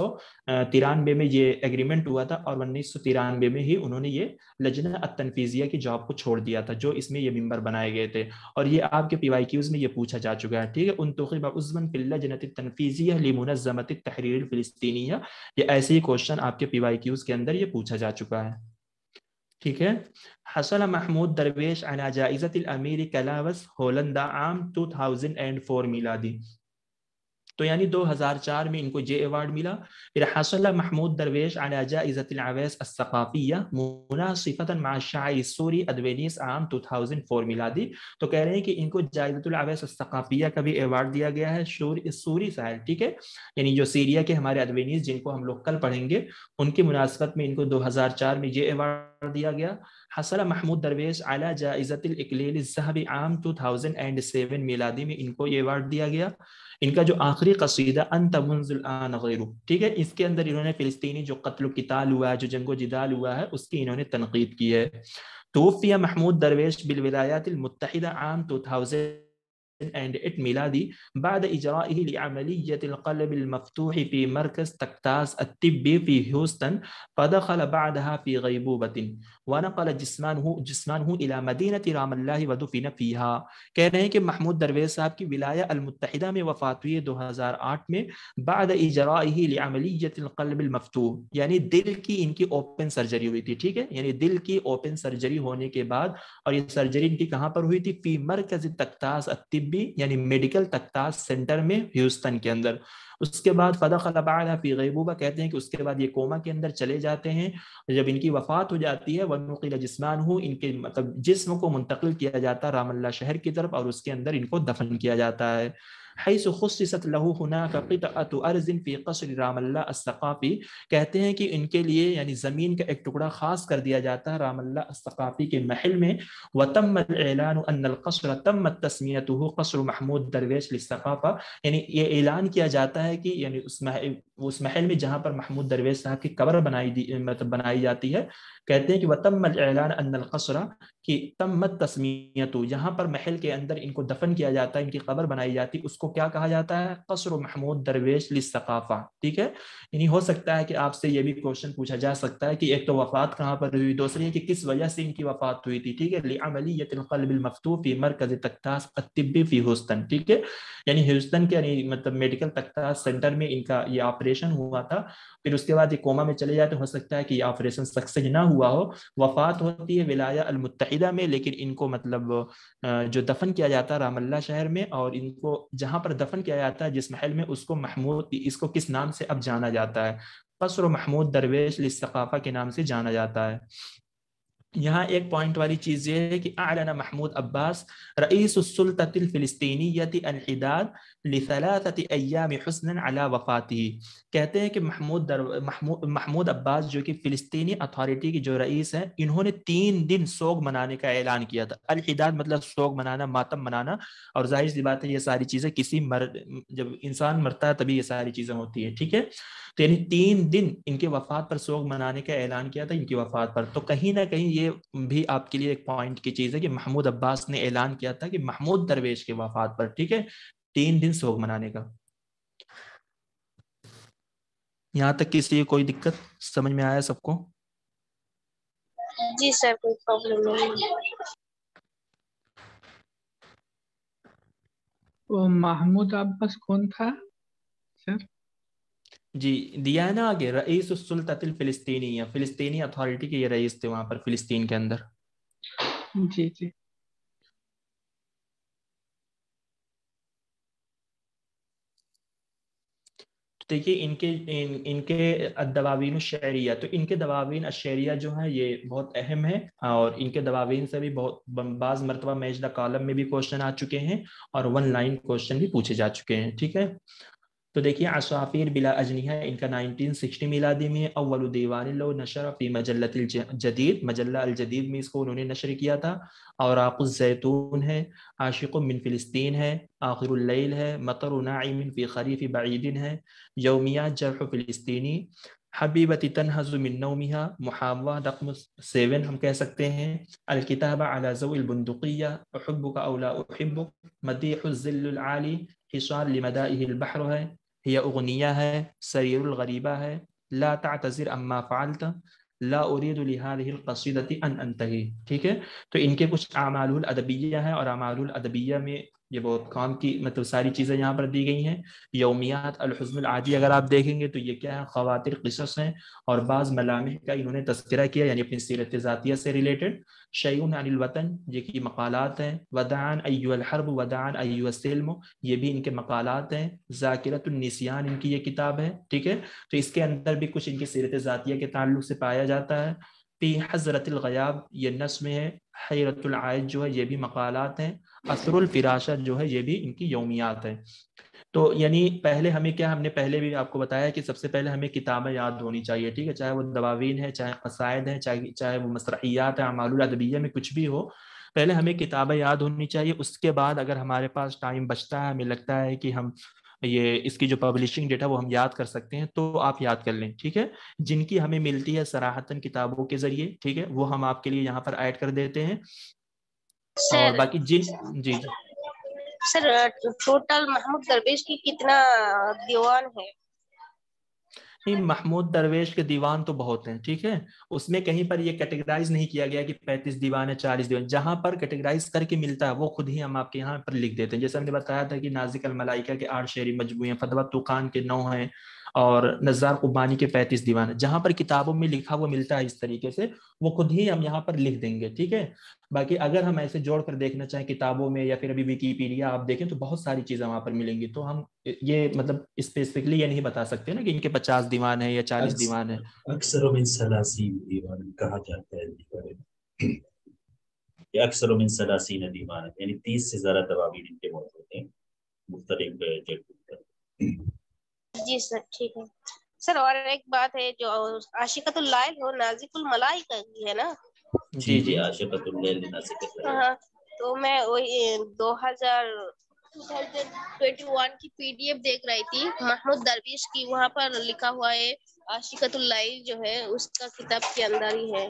Speaker 1: तिरानवे में ये एग्रीमेंट हुआ था और उन्नीस सौ तिरानवे में ही उन्होंने ये लजना तनफीजिया की जॉब को छोड़ दिया था जो इसमें ये मेम्बर बनाए गए थे और ये आपके पी वाई क्यूज़ में ये पूछा जा चुका है ठीक है उन तोब उजमन पिल्ला जनत तनफीजी तनफीजिया लिमुनजमत तहरीर फ़लस्तनीया ये ऐसे ही क्वेश्चन आपके पी वाई क्यूज़ के अंदर ये पूछा जा चुका है ठीक है हसन महमूद दरवेश अना जाइज़त अमीर कलावस होलंदा आम 2004 मिलादी तो यानी 2004 में इनको जे अवार्ड मिला फिर हसला महमूद दरवेश अलाजा इज़तलावैसफ़ाफ़िया मुनासिफता माशाई सूरी अदवेनीस आम 2004 मिला दी तो कह रहे हैं कि इनको जायजतलावैसफ़ाफ़िया का भी अवार्ड दिया गया है सूरी साहल ठीक है यानी जो सीरिया के हमारे अदवेनीस जिनको हम लोग कल पढ़ेंगे उनकी मुनासिबत में इनको 2004 में जे अवार्ड दिया गया हसला महमूद दरवेश आला जाइज़तल इकलील जहबी आम 2007 मिलादी में इनको ये अवार्ड दिया गया इनका जो आखिरी कसीदा अनतमजुल ठीक है इसके अंदर इन्होंने फिलिस्तीनी जो कत्ल किताल हुआ है जो जंगो जिदाल हुआ है उसकी इन्होंने तनकीद की है तोफ़िया महमूद दरवेश बिलविलायात मुतहदा आम टू थाउजेंड and at ميلادي بعد إجرائه لعملية القلب المفتوح في مركز تكتاس الطبي في هيوستن فدخل بعدها في غيبوبة ونقل جسمانه جسمانه إلى مدينة رام الله ودفن فيها कह रहे हैं कि महमूद दरवेज साहब की विलाया अलमुतहदा में वफात हुई 2008 में बाद इजराही मफतूह यानी दिल की इनकी ओपन सर्जरी हुई थी ठीक है यानी दिल की ओपन सर्जरी होने के बाद और ये सर्जरी इनकी कहाँ पर हुई थी फी मरकज तख्तास अतिब बी यानी मेडिकल तख्ता सेंटर में ह्यूस्टन के अंदर उसके बाद फदा खलबादा फी गैबूबा कहते हैं कि उसके बाद ये कोमा के अंदर चले जाते हैं जब इनकी वफात हो जाती है वनकील जिसमान हो इनके मतलब जिसम को मुंतकिल किया जाता है रामल्ला शहर की तरफ और उसके अंदर इनको दफन किया जाता है लहू कसर कहते हैं कि इनके लिए यानी ज़मीन का एक टुकड़ा ख़ास कर दिया जाता है रामल्ला अस्काफ़ी के महल में व तमलानसर तम तस्मीत कसर महमूद दरवेश यानी ये ऐलान किया जाता है है कि यानी उस महल उस महल में जहां पर महमूद दरवेज साहब की कबर बनाई दी मतलब बनाई जाती है कहते हैं कि वतम ऐलान अन्नल कसरा कि तम्मत तस्मीयतु यहाँ पर महल के अंदर इनको दफन किया जाता है इनकी खबर बनाई जाती है उसको क्या कहा जाता है कसर महमूद दरवेश लिसकाफ़ा ठीक है यानी हो सकता है कि आपसे ये भी क्वेश्चन पूछा जा सकता है कि एक तो वफ़ात कहाँ पर हुई दूसरी है कि किस वजह से इनकी वफ़ात हुई थी ठीक है लियामलीतमफ़तू फ़ी मरकज़ तख्तास अतबी फ़ी हुस्तन ठीक है यानी ह्यूस्टन के यानी मतलब मेडिकल तख्तास सेंटर में इनका ये ऑपरेशन हुआ था फिर उसके बाद ये कोमा में चले जाए तो हो सकता है कि ये ऑपरेशन सक्सेस ना हुआ हो वफ़ात होती है विलाया अलमुत अलकायदा में लेकिन इनको मतलब जो दफन किया जाता है रामल्ला शहर में और इनको जहाँ पर दफन किया जाता है जिस महल में उसको महमूद इसको किस नाम से अब जाना जाता है कसर महमूद दरवेश सकाफ़ा के नाम से जाना जाता है यहाँ एक पॉइंट वाली चीज़ ये है कि आलाना महमूद अब्बास रईसुलतफ़िलस्तनीत अलहिदाद लिसलासत हसन अला वफ़ाती कहते हैं कि महमूद महमूद महमूद अब्बास जो कि फ़िलिस्तीनी अथॉरिटी की जो रईस हैं इन्होंने तीन दिन सोग मनाने का ऐलान किया था अलहिदाद मतलब सोग मनाना मातम मनाना और जाहिर सी बात है ये सारी चीज़ें किसी मर जब इंसान मरता है तभी ये सारी चीज़ें होती है ठीक है तो यानी तीन दिन इनके वफात पर सोग मनाने का ऐलान किया था इनकी वफात पर तो कहीं ना कहीं ये भी आपके लिए एक पॉइंट की चीज़ है कि महमूद अब्बास ने ऐलान किया था कि महमूद दरवेश के वफात पर ठीक है तीन दिन सोग मनाने का यहाँ तक किसी कोई दिक्कत समझ में आया सबको जी सर कोई प्रॉब्लम नहीं महमूद अब्बास कौन था सर जी दिया है ना आगे रईस सुल्तातिल फिलिस्तीनी या फिलिस्तीनी अथॉरिटी के ये रईस थे वहां पर फिलिस्तीन के अंदर जी जी देखिए इनके इन इनके दवाबीन शहरिया तो इनके दवाबीन शहरिया जो है ये बहुत अहम है और इनके दवाबीन से भी बहुत बाज मरतबा मैच कॉलम में भी क्वेश्चन आ चुके हैं और वन लाइन क्वेश्चन भी पूछे जा चुके हैं ठीक है तो देखिए अशाफिर बिला अजनिया इनका 1960 मिलादी में अव्वल दीवान नशर फी मजलत जदीद मजल्ला अल जदीद में इसको उन्होंने नशर किया था और ज़ैतून है आशिक मिन फ़िलिस्तीन है आखिरल है मतर नाइमिन फ़ी खरीफ बादीन है यौमिया जरफ़ फ़िलिस्तीनी हबीबत तनहजुमिनमिया मुहावा रकम सेवन हम कह सकते हैं अलकिताब अलाजबंदुकिया हब्ब का अला हब्ब मदीहज़िल्ली है या उगनिया है गरीबा है ला तज़िर अम्मा फालत ला उरीदलिहादीदती अन अनतही ठीक है तो इनके कुछ अदबिया है और अदबिया में ये बहुत काम की मतलब सारी चीज़ें यहाँ पर दी गई हैं यौमियात अलहजन आदि अगर आप देखेंगे तो ये क्या है खातिर कसस हैं और बाज़ मलामे का इन्होंने तस्करा किया यानी अपनी सीरत ज़ातिया से रिलेटेड शयून अनिलवतन ये की मकालत हैं वदान अयरब वदान अय्यसलम ये भी इनके मकालत हैं ज़ाकिरतनिसियान इनकी ये किताब है ठीक है तो इसके अंदर भी कुछ इनकी सीरत ज़ातिया के ताल्लुक से पाया जाता है पी हज़रतलयाब ये नस्म है हैरतुल जो है ये भी मकालत हैं असरुल फिराशा जो है ये भी इनकी यौमियात है तो यानी पहले हमें क्या हमने पहले भी आपको बताया कि सबसे पहले हमें किताबें याद होनी चाहिए ठीक है चाहे वो दवावीन है चाहे कसायद है चाहे चाहे वो मसरियात है अमाल अदबिया में कुछ भी हो पहले हमें किताबें याद होनी चाहिए उसके बाद अगर हमारे पास टाइम बचता है हमें लगता है कि हम ये इसकी जो पब्लिशिंग डेट है वो हम याद कर सकते हैं तो आप याद कर लें ठीक है जिनकी हमें मिलती है सराहतन किताबों के जरिए ठीक है वो हम आपके लिए यहाँ पर ऐड कर देते हैं और बाकी जिन जी जी सर टोटल महमूद दरवेश की कितना दीवान है नहीं महमूद दरवेश के दीवान तो बहुत हैं ठीक है उसमें कहीं पर ये कैटेगराइज नहीं किया गया कि 35 दीवान है 40 दीवान जहां पर कैटेगराइज करके मिलता है वो खुद ही हम आपके यहाँ पर लिख देते हैं जैसे हमने बताया था कि नाजिक अल मलाइका के आठ शेरी मजमू फतवा तुकान के नौ हैं और नज़ार कुबानी के पैंतीस दीवान जहाँ पर किताबों में लिखा हुआ मिलता है इस तरीके से वो खुद ही हम यहाँ पर लिख देंगे ठीक है बाकी अगर हम ऐसे जोड़ कर देखना चाहें किताबों में या फिर अभी विकीपीडिया आप देखें तो बहुत सारी चीज़ें वहां पर मिलेंगी तो हम ये मतलब स्पेसिफिकली ये नहीं बता सकते ना कि इनके पचास दीवान है या चालीस दीवान है अक्सर दीवान कहा जाता है अक्सर सलासीन दीवान यानी तीस से ज्यादा इनके हैं मुख्तलिफ जी सर ठीक है सर और एक बात है जो आशिकतुल लाइल हो नाजिकुल मलाई का ही है ना जी जी आशिकतुल लाइल नाजिकुल हाँ तो मैं वही दो हजार 2021 की पीडीएफ देख रही थी महमूद दरवेश की वहाँ पर लिखा हुआ है लाइल जो है उसका किताब के अंदर ही है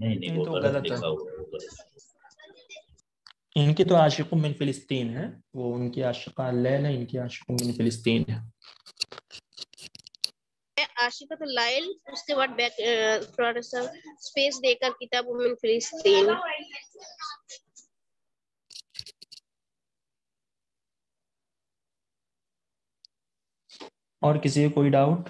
Speaker 1: नहीं नहीं वो तो गलत है इनके तो आशिक मिन फिलिस्तीन है वो उनकी आशिका लैल है इनकी आशिक मिन फिलिस्तीन है आशिका तो लाइल उसके बाद बैक थोड़ा सा स्पेस देकर किताब वुमेन फिलिस्तीन और किसी को कोई डाउट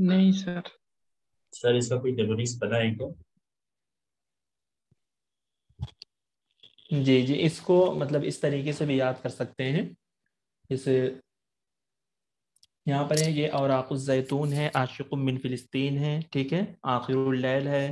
Speaker 1: नहीं सर सर इसका कोई जरूरी पता है क्या जी जी इसको मतलब इस तरीके से भी याद कर सकते हैं जैसे यहाँ पर है ये और जैतून है आशिकुम मिन फ़िलिस्तीन है ठीक है आखिर है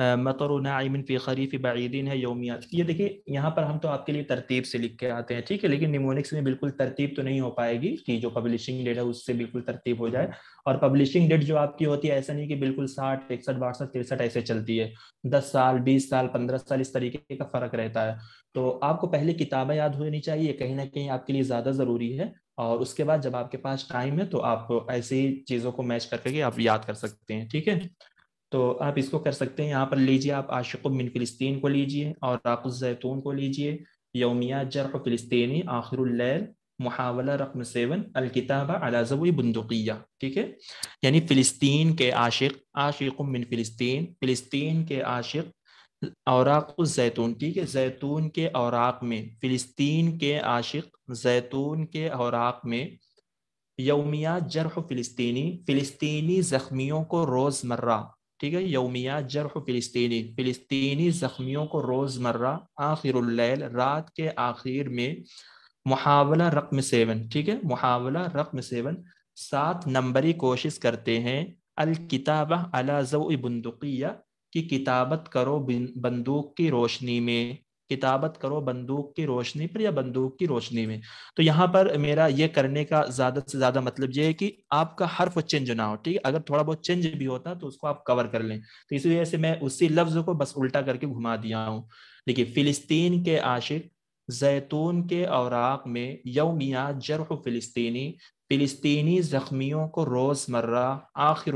Speaker 1: मतर नाइमिन फ़ी खरीफ बाईदीन है योमिया ये देखिए यहाँ पर हम तो आपके लिए तरतीब से लिख के आते हैं ठीक है लेकिन निमोनिक्स में बिल्कुल तरतीब तो नहीं हो पाएगी कि जो पब्लिशिंग डेट है उससे बिल्कुल तरतीब हो जाए और पब्लिशिंग डेट जो आपकी होती है ऐसा नहीं कि बिल्कुल साठ इकसठ बासठ तिरसठ ऐसे चलती है दस साल बीस साल पंद्रह साल इस तरीके का फ़र्क रहता है तो आपको पहले किताबें याद होनी चाहिए कहीं ना कहीं आपके लिए ज़्यादा ज़रूरी है और उसके बाद जब आपके पास टाइम है तो आप ऐसी चीज़ों को मैच करके आप याद कर सकते हैं ठीक है तो आप इसको कर सकते हैं यहाँ पर लीजिए आप आशिक मिन फ़िलिस्तीन को लीजिए और आप जैतून को लीजिए यौमिया जर फ़िलिस्तीनी आखिर मुहावला रकम सेवन अलकिताबा अलाजब बंदुकिया ठीक है यानी फ़िलिस्तीन के आशिक आशिक मिन फ़िलिस्तीन फ़िलिस्तीन के आशिक औराक जैतून ठीक है जैतून के औराक में फ़िलिस्तीन के आशिक जैतून के औराक में यौमिया जरह फ़िलिस्तीनी फ़िलिस्तीनी ज़ख्मियों को रोज़मर्रा ठीक है यौमिया जरह फिलिस्तीनी फिलिस्तीनी जख्मियों को रोज़मर्रा आखिर रात के आखिर में मुहावला रकम सेवन ठीक है मुहावला रकम सेवन सात नंबरी कोशिश करते हैं अलकिताबा अलाजो बंदुकिया की किताबत करो बंदूक की रोशनी में किताबत करो बंदूक की रोशनी पर या बंदूक की रोशनी में तो यहाँ पर मेरा ये करने का ज़्यादा से ज़्यादा मतलब ये है कि आपका हर्फ चेंज ना हो ठीक है अगर थोड़ा बहुत चेंज भी होता तो उसको आप कवर कर लें तो इसी वजह से मैं उसी लफ्ज़ को बस उल्टा करके घुमा दिया हूँ देखिए फ़िलिस्तीन के आशिक जैतून के औराक में यौमिया जरह फ़िलिस्तीनी फ़िलिस्तीनी ज़ख्मियों को रोज़मर्रा आखिर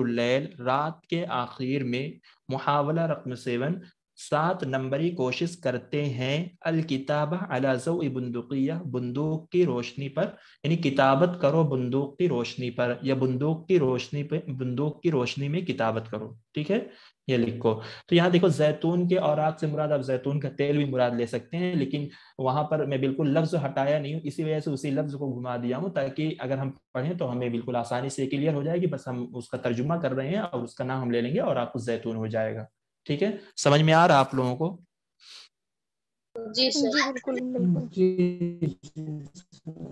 Speaker 1: रात के आखिर में मुहावला रकम सेवन सात नंबरी कोशिश करते हैं अल किताबा अलाजो बंदूकिया बंदूक की रोशनी पर यानी किताबत करो बंदूक की रोशनी पर या बंदूक की रोशनी पर बंदूक की रोशनी में किताबत करो ठीक है ये लिखो तो यहाँ देखो जैतून के और आग से मुराद आप जैतून का तेल भी मुराद ले सकते हैं लेकिन वहां पर मैं बिल्कुल लफ्ज हटाया नहीं हूँ इसी वजह से उसी लफ्ज को घुमा दिया हूँ ताकि अगर हम पढ़ें तो हमें बिल्कुल आसानी से क्लियर हो जाएगी बस हम उसका तर्जुमा कर रहे हैं और उसका नाम हम ले लेंगे और आपको जैतून हो जाएगा ठीक है समझ में आ रहा आप लोगों को जी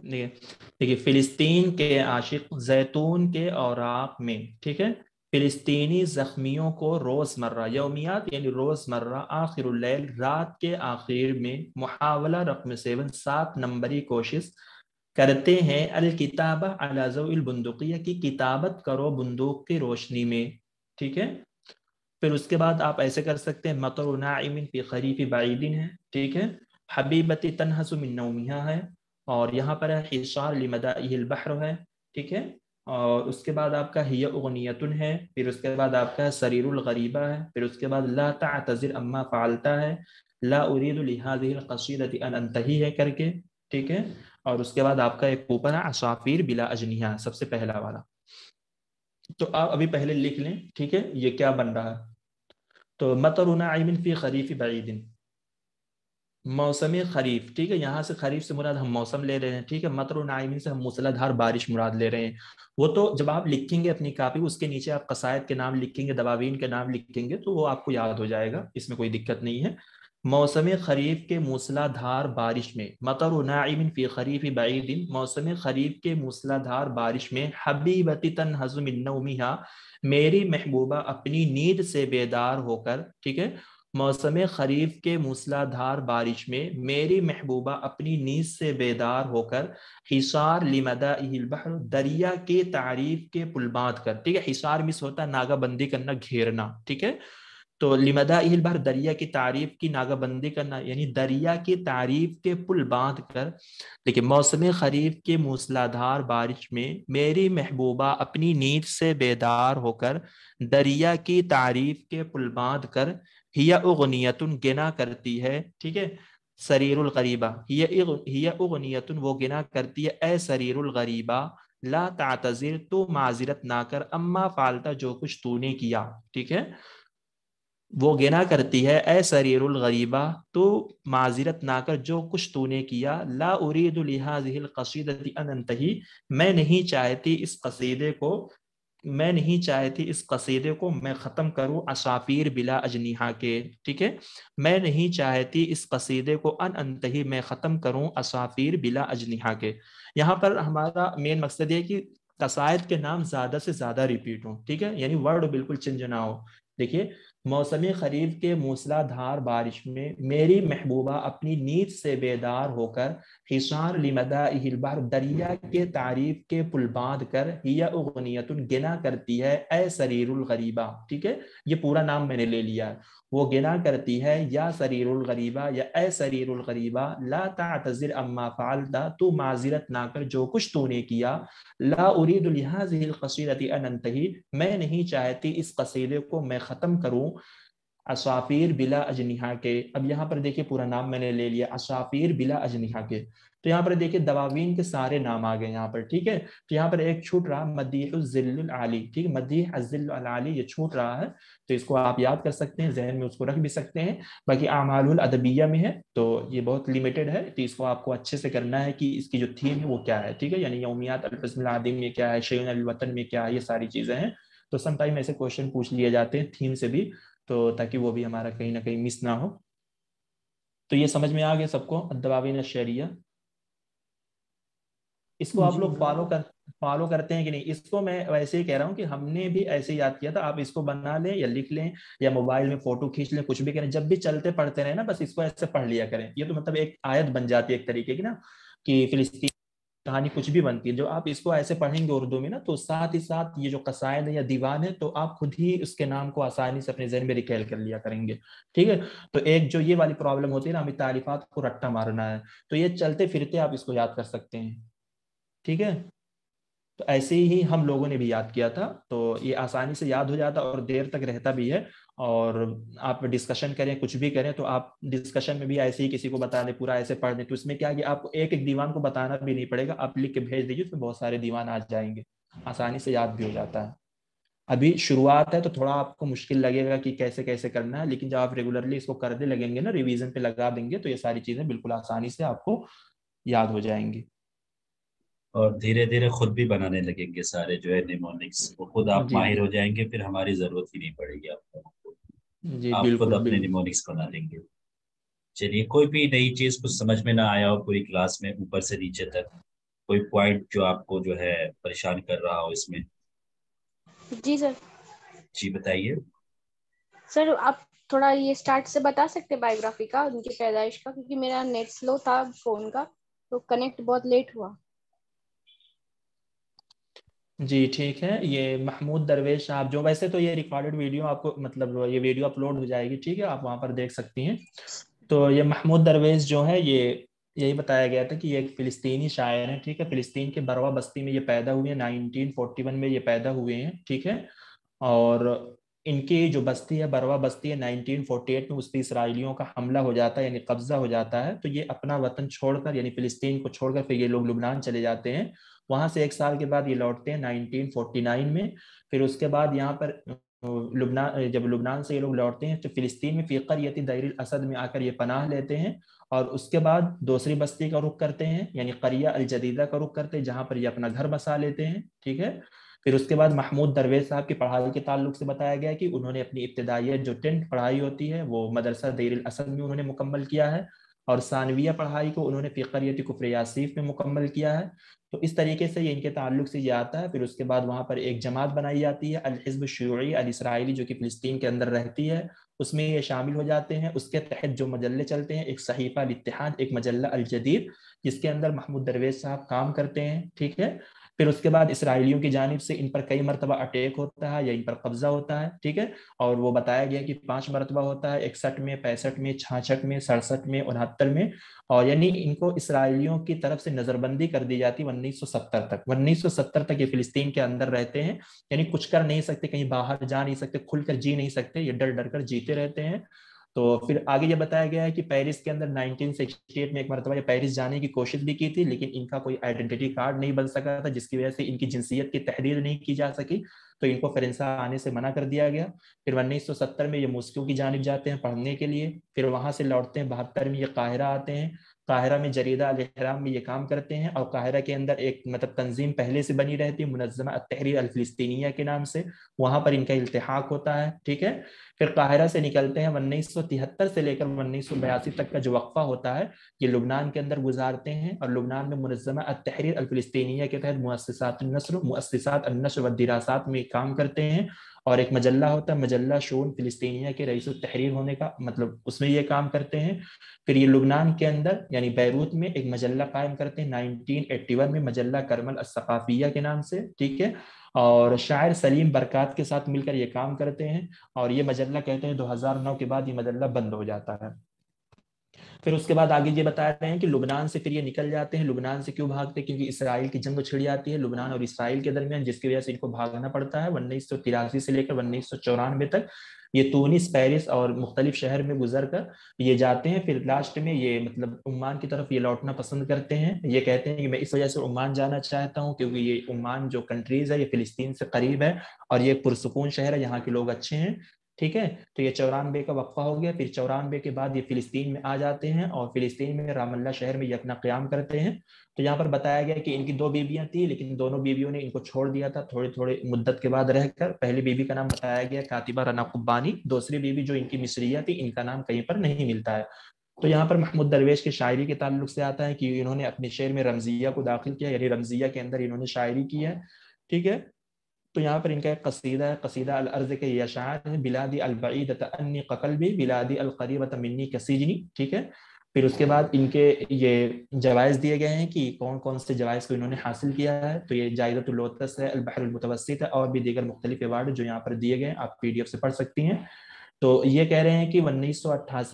Speaker 1: देखिए फिलिस्तीन के आशिक जैतून के और में ठीक है फिलिस्तीनी जख्मियों को रोज़मर्रा यौमियात यानी रोज़मर्रा आखिर रात के आखिर में मुहावला रकम सेवन सात नंबरी कोशिश करते हैं अलाजुल अलाजबंदुकिया की किताबत करो बंदूक की रोशनी में ठीक है फिर उसके बाद आप ऐसे कर सकते हैं मतर नाइमिन फी खरीफी बाईदिन है ठीक है हबीबती तनहसमिनमिया हाँ है और यहाँ पर है हिशार लिमदाबहर है ठीक है और उसके बाद आपका हिया उगनीतन है फिर उसके बाद आपका सरीरुल गरीबा है फिर उसके बाद ला तजिर अम्मा फालता है ला उरीद लिहाजिलकसीदत अनतही है करके ठीक है और उसके बाद आपका एक ऊपर है असाफिर बिला अजनिया सबसे पहला वाला तो आप अभी पहले लिख लें ठीक है ये क्या बन रहा है तो मतर नाइमिन फ़ी खरीफ बईदिन मौसम खरीफ ठीक है यहाँ से खरीफ से मुराद हम मौसम ले रहे हैं ठीक है मतर नाइमिन से हम मूसलाधार बारिश मुराद ले रहे हैं वो तो जब आप लिखेंगे अपनी कापी उसके नीचे आप कसायद के नाम लिखेंगे दबावीन के नाम लिखेंगे तो वो आपको याद हो जाएगा इसमें कोई दिक्कत नहीं है मौसम खरीफ के मूसलाधार बारिश में मकर नाइमिन फ़ी खरीफ दिन मौसम खरीफ के मूसलाधार बारिश में हबीबती तन हजमिनमिहा मेरी महबूबा अपनी नींद से बेदार होकर ठीक है मौसम खरीफ के मूसलाधार बारिश में मेरी महबूबा अपनी नींद से बेदार होकर हिसार लिमदा बहर दरिया के तारीफ के पुल बांध कर ठीक है हिसार मिस होता नागाबंदी करना घेरना ठीक है तो लिमदा इल बार दरिया की तारीफ की नागाबंदी करना यानी दरिया की तारीफ के पुल बांध कर देखिए मौसम खरीफ के मूसलाधार बारिश में मेरी महबूबा अपनी नींद से बेदार होकर दरिया की तारीफ के पुल बांध कर हिया उगनीतन गिना करती है ठीक है सरीरुल गरीबा हिया उगनीतन वो गिना करती है ए सरीरुल गरीबा ला तातजिर तो माजिरत ना कर अम्मा फालता जो कुछ तूने किया ठीक है वो गिना करती है ए सरीरुल गरीबा तो माजिरत ना कर जो कुछ तूने किया ला उरीद लिहाजिलकसीदती मैं नहीं चाहती इस कसीदे को मैं नहीं चाहती इस कसीदे को मैं ख़त्म करूं असाफिर बिला अजनिहा के ठीक है मैं नहीं चाहती इस कसीदे को अन अनतही मैं ख़त्म करूं असाफिर बिला अजनिहा के यहाँ पर हमारा मेन मकसद ये कि कसायद के नाम ज़्यादा से ज़्यादा रिपीट हों ठीक है यानी वर्ड बिल्कुल चिंज ना हो देखिए मौसमी खरीफ के मूसलाधार बारिश में मेरी महबूबा अपनी नींद से बेदार होकर हिसार लिमदा हिलबार दरिया के तारीफ के पुल बांध कर हिया उगनीत गिना करती है ए सरीरुल गरीबा ठीक है ये पूरा नाम मैंने ले लिया वो गिना करती है या सरीरुल गरीबा या ए सरीरुल गरीबा ला तातजिर अम्मा फालता तू माजिरत ना कर जो कुछ तूने किया ला उरीद लिहाजिल कसीरती अनंतही मैं नहीं चाहती इस कसीदे को मैं ख़त्म करूँ असाफिर बिला अजनिहा के अब यहाँ पर देखिए पूरा नाम मैंने ले लिया असाफिर बिला अजनिहा के तो यहाँ पर देखिए दवावीन के सारे नाम आ गए यहाँ पर ठीक है तो यहाँ पर एक छूट रहा मदीजिली ठीक है ये छूट रहा है तो इसको आप याद कर सकते हैं जहन में उसको रख भी सकते हैं बाकी आमाल अदबिया में है तो ये बहुत लिमिटेड है तो इसको आपको अच्छे से करना है कि इसकी जो थीम है वो क्या है ठीक है यानी यौमियात अलफसमिल में क्या है शयन अलवतन में क्या है ये सारी चीज़ें हैं तो समटाइम ऐसे क्वेश्चन पूछ लिए जाते हैं थीम से भी तो ताकि वो भी हमारा कहीं ना कहीं मिस ना हो तो ये समझ में आ गया सबको दबावीन शेरिया इसको आप लोग फॉलो कर फॉलो करते हैं कि नहीं इसको मैं वैसे ही कह रहा हूँ कि हमने भी ऐसे ही याद किया था आप इसको बना लें या लिख लें या मोबाइल में फोटो खींच लें कुछ भी करें जब भी चलते पढ़ते रहे ना बस इसको ऐसे पढ़ लिया करें ये तो मतलब एक आयत बन जाती है एक तरीके की ना कि फिलिस्तीन कहानी कुछ भी बनती है जब आप इसको ऐसे पढ़ेंगे उर्दू में ना तो साथ ही साथ ये जो कसायद है या दीवान है तो आप खुद ही उसके नाम को आसानी से अपने जहन में रिकेल कर लिया करेंगे ठीक है तो एक जो ये वाली प्रॉब्लम होती है ना हमें तारीफात को रट्टा मारना है तो ये चलते फिरते आप इसको याद कर सकते हैं ठीक है तो ऐसे ही हम लोगों ने भी याद किया था तो ये आसानी से याद हो जाता और देर तक रहता भी है और आप डिस्कशन करें कुछ भी करें तो आप डिस्कशन में भी ऐसे ही किसी को बता दें पूरा ऐसे पढ़ दें तो इसमें क्या कि आपको एक एक दीवान को बताना भी नहीं पड़ेगा आप लिख के भेज दीजिए उसमें तो बहुत सारे दीवान आ जाएंगे आसानी से याद भी हो जाता है अभी शुरुआत है तो थोड़ा आपको मुश्किल लगेगा कि कैसे कैसे करना है लेकिन जब आप रेगुलरली इसको करने लगेंगे ना रिवीजन पे लगा देंगे तो ये सारी चीजें बिल्कुल आसानी से आपको याद हो जाएंगी और धीरे धीरे खुद भी बनाने लगेंगे सारे जो है निमोनिक्स वो खुद आप माहिर हो जाएंगे फिर हमारी जरूरत ही नहीं पड़ेगी लोगों को आप खुद अपने निमोनिक्स बना लेंगे चलिए कोई भी नई चीज कुछ समझ में ना आया हो पूरी क्लास में ऊपर से नीचे तक कोई पॉइंट जो आपको जो है परेशान कर रहा हो इसमें जी सर जी बताइए सर आप थोड़ा ये स्टार्ट से बता सकते हैं बायोग्राफी का उनकी पैदाइश का क्योंकि मेरा नेट स्लो था फोन का तो कनेक्ट बहुत लेट हुआ जी ठीक है ये महमूद दरवेश आप जो वैसे तो ये रिकॉर्डेड वीडियो आपको मतलब ये वीडियो अपलोड हो जाएगी ठीक है आप वहाँ पर देख सकती हैं तो ये महमूद दरवेश जो है ये यही बताया गया था कि ये एक फिलिस्तीनी शायर है ठीक है फिलिस्तीन के बरवा बस्ती में ये पैदा हुए हैं नाइनटीन में ये पैदा हुए हैं ठीक है और इनकी जो बस्ती है बरवा बस्ती है 1948 में उस पर इसराइलियों का हमला हो जाता है यानी कब्जा हो जाता है तो ये अपना वतन छोड़कर यानी फिलिस्तीन को छोड़कर फिर ये लोग लुबनान चले जाते हैं वहां से एक साल के बाद ये लौटते हैं 1949 में फिर उसके बाद यहाँ पर लुबनान जब लुबनान से ये लोग लौटते हैं तो फिलिस्तीन में फ़िकर यती दहर असद में आकर ये पनाह लेते हैं और उसके बाद दूसरी बस्ती का रुख करते हैं यानी करिया अलजदीदा का रुख करते हैं जहाँ पर ये अपना घर बसा लेते हैं ठीक है फिर उसके बाद महमूद दरवेज साहब की पढ़ाई के ताल्लुक से बताया गया कि उन्होंने अपनी इब्तदाइयत जो टेंट पढ़ाई होती है वो मदरसा दहर असद में उन्होंने मुकम्मल किया है और सानविया पढ़ाई को उन्होंने कुफर यासीफ़ में मुकम्मल किया है तो इस तरीके से ये इनके ताल्लुक से ये आता है फिर उसके बाद वहाँ पर एक जमात बनाई जाती है अलहिजब शूरी अलसराइली जो कि फ़िलिस्तीन के अंदर रहती है उसमें ये शामिल हो जाते हैं उसके तहत जो मजल्ले चलते हैं एक सहीफ़ा इतिहाद एक मजल्ला अलजदीद जिसके अंदर महमूद दरवेज साहब काम करते हैं ठीक है फिर उसके बाद इसराइलियों की जानब से इन पर कई मरतबा अटैक होता है या इन पर कब्जा होता है ठीक है और वो बताया गया कि पांच मरतबा होता है इकसठ में पैंसठ में छाछठ में सड़सठ में उनहत्तर में और यानी इनको इसराइलियों की तरफ से नजरबंदी कर दी जाती है उन्नीस तक उन्नीस तक ये फिलिस्तीन के अंदर रहते हैं यानी कुछ कर नहीं सकते कहीं बाहर जा नहीं सकते खुलकर जी नहीं सकते ये डर डर कर जीते रहते हैं तो फिर आगे ये बताया गया है कि पेरिस के अंदर 1968 में एक मरतबा ये पेरिस जाने की कोशिश भी की थी लेकिन इनका कोई आइडेंटिटी कार्ड नहीं बन सका था जिसकी वजह से इनकी जिनसियत की तहरीर नहीं की जा सकी तो इनको फ्रेंसा आने से मना कर दिया गया फिर 1970 में ये मुस्को की जानब जाते हैं पढ़ने के लिए फिर वहां से लौटते हैं बहत्तर में ये काहिरा आते हैं काहिरा में जरीदा अलहराम में ये काम करते हैं और काहिरा के अंदर एक मतलब तंजीम पहले से बनी रहती है मुनजमा तहरीर अलफलस्तिनिया के नाम से वहाँ पर इनका इल्तहाक होता है ठीक है फिर काहिरा से निकलते हैं उन्नीस सौ तिहत्तर से लेकर उन्नीस सौ बयासी तक का जो वक्फा होता है ये लुबनान के अंदर गुजारते हैं और लुबनान में मुनजमा तहरीर अलफलस्तिनिया के तहत मुअससात नसर मुअससात नसर व दिरासात में काम करते हैं और एक मजल्ला होता है मजल्ला शोन फिलिस्तीनिया के रईस तहरीर होने का मतलब उसमें ये काम करते हैं फिर ये लुबनान के अंदर यानी बैरूत में एक मजल्ला कायम करते हैं वन में मजल्ला करमल असाफिया के नाम से ठीक है और शायर सलीम बरकत के साथ मिलकर ये काम करते हैं और ये मजल्ला कहते हैं 2009 के बाद ये मजल्ला बंद हो जाता है फिर उसके बाद आगे ये बता रहे हैं कि लुबनान से फिर ये निकल जाते हैं लुबनान से क्यों भागते हैं क्योंकि इसराइल की जंग छिड़ जाती है लुबनान और इसराइल के दरमियान जिसकी वजह से इनको भागना पड़ता है उन्नीस सौ तिरासी से लेकर उन्नीस सौ चौरानवे तक ये तूनिस पेरिस और मुख्तलिफ शहर में गुजर कर ये जाते हैं फिर लास्ट में ये मतलब उमान की तरफ ये लौटना पसंद करते हैं ये कहते हैं कि मैं इस वजह से उमान जाना चाहता हूँ क्योंकि ये उमान जो कंट्रीज है ये फिलिस्तीन से करीब है और ये पुरसकून शहर है यहाँ के लोग अच्छे हैं ठीक है तो ये चौरानबे का वक्फा हो गया फिर चौरानबे के बाद ये फिलिस्तीन में आ जाते हैं और फिलिस्तीन में रामल्ला शहर में अपना क्याम करते हैं तो यहाँ पर बताया गया कि इनकी दो बीबियां थी लेकिन दोनों बीबियों ने इनको छोड़ दिया था थोड़े थोड़े मुद्दत के बाद रहकर पहली बीबी का नाम बताया गया कातिबा रना कुब्बानी दूसरी बीबी जो इनकी मिसरिया थी इनका नाम कहीं पर नहीं मिलता है तो यहाँ पर महमूद दरवेश के शायरी के ताल्लुक से आता है कि इन्होंने अपने शेर में रमजिया को दाखिल किया यानी रमजिया के अंदर इन्होंने शायरी की है ठीक है तो यहाँ पर इनका एक कसीदा है कसीदा अर्ज़ के यशार है बिलादी अलबईद तन्नी भी बिलादी अलकरीब मिन्नी कसीजनी ठीक है फिर उसके बाद इनके ये जवाइज़ दिए गए हैं कि कौन कौन से जवाइज़ को इन्होंने हासिल किया है तो ये जायदतुल्लोतस है अलबहरमतवसत है और भी दीगर मुख्तलिफ अवार्ड जो यहाँ पर दिए गए आप पी डी एफ से पढ़ सकती हैं तो ये कह रहे हैं कि उन्नीस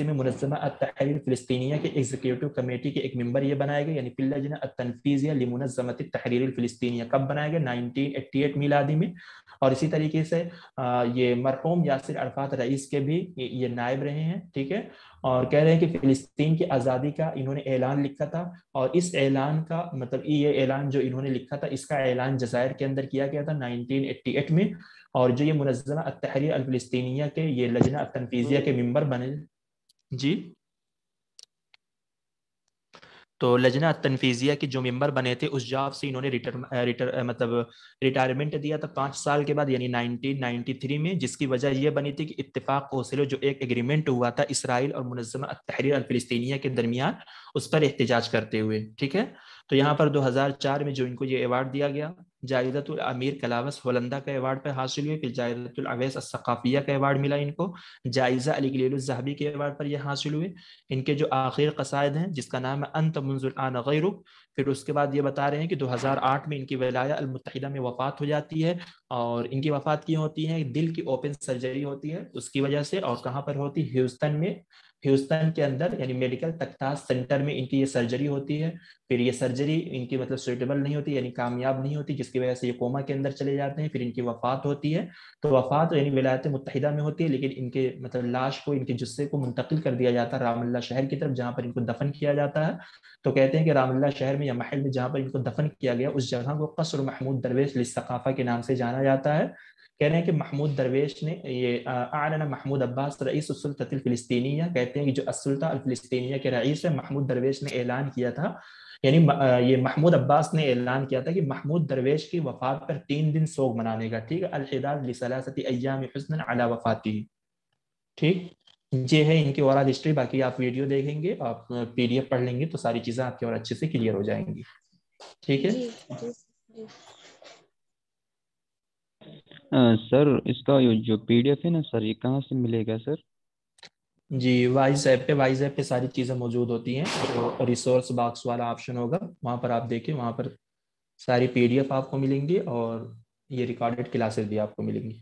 Speaker 1: में मुनजमा तहरीर फिलस्तीनिया के एग्जीक्यूटिव कमेटी के एक मेंबर ये बनाए गए यानी पिल्ला जिना तनफीजिया लिमुनजमत तहरीर फिलस्तीनिया कब बनाया गया नाइनटीन एट्टी एट मिलादी में और इसी तरीके से ये मरहूम यासिर अरफात रईस के भी ये नायब रहे हैं ठीक है और कह रहे हैं कि फिलिस्तीन की आज़ादी का इन्होंने ऐलान लिखा था और इस ऐलान का मतलब ये ऐलान जो इन्होंने लिखा था इसका ऐलान जजायर के अंदर किया गया था 1988 में और जो ये मुनजमा तहरीर अलफलस्तिया के ये लजना तनफीजिया के मेम्बर बने जी तो लजना तनफीजिया के जो मेंबर बने थे उस जॉब से इन्होंने रिटर, रिटर मतलब रिटायरमेंट दिया था पाँच साल के बाद यानी 1993 में जिसकी वजह यह बनी थी कि इतफाक ओसलो जो एक एग्रीमेंट हुआ था इसराइल और मुनजमा तहरीर अलफलस्तिया के दरमियान उस पर एहतजाज करते हुए ठीक है तो यहाँ पर 2004 में जो इनको ये अवार्ड दिया गया जायदतुल अमीर कलावस होलंदा का अवार्ड पर हासिल हुए फिर जायदतुल अवैस का अवार्ड मिला इनको जायजा अली गलीलजहबी के अवार्ड पर यह हासिल हुए इनके जो आखिर कसायद हैं जिसका नाम है अंत मंजुल आन गैरुख फिर उसके बाद ये बता रहे हैं कि 2008 में इनकी वलाया अलमुतहदा में वफ़ात हो जाती है और इनकी वफ़ात की होती है दिल की ओपन सर्जरी होती है उसकी वजह से और कहाँ पर होती है ह्यूस्टन में ह्यूस्टन के अंदर यानी मेडिकल तख्ताज सेंटर में इनकी ये सर्जरी होती है फिर ये सर्जरी इनकी मतलब सुइटेबल नहीं होती यानी कामयाब नहीं होती जिसकी वजह से ये कोमा के अंदर चले जाते हैं फिर इनकी वफात होती है तो वफात यानी विलायत मुतहदा में होती है लेकिन इनके मतलब लाश को इनके जुस्से को मुंतकिल कर दिया जाता है रामल्ला शहर की तरफ जहाँ पर इनको दफन किया जाता है तो कहते हैं कि रामल्ला शहर में या महल में जहाँ पर इनको दफन किया गया उस जगह को कसर महमूद दरवेश लिसकाफा के नाम से जाना जाता है कह रहे हैं कि महमूद दरवेश ने ये आना महमूद अब्बास रईस फिलस्तनिया कहते हैं कि जो असुलता फिलस्तनिया के रईस है महमूद दरवेश ने ऐलान किया था यानी ये महमूद अब्बास ने ऐलान किया था कि महमूद दरवेश की वफात पर तीन दिन सोग मनाने का ठीक है अलहदाजी अय्याम हसन अला वफाती ठीक ये है इनकी ओवरऑल हिस्ट्री बाकी आप वीडियो देखेंगे आप पीडीएफ पढ़ लेंगे तो सारी चीजें आपके और अच्छे से क्लियर हो जाएंगी ठीक है सर सर इसका जो पीडीएफ है ना सर ये कहाँ से मिलेगा सर जी वाइज ऐप पे वाइज ऐप पे सारी चीजें मौजूद होती हैं तो रिसोर्स बॉक्स वाला ऑप्शन होगा वहां पर आप देखें वहां पर सारी पीडीएफ आपको मिलेंगी और ये रिकॉर्डेड क्लासेस भी आपको मिलेंगी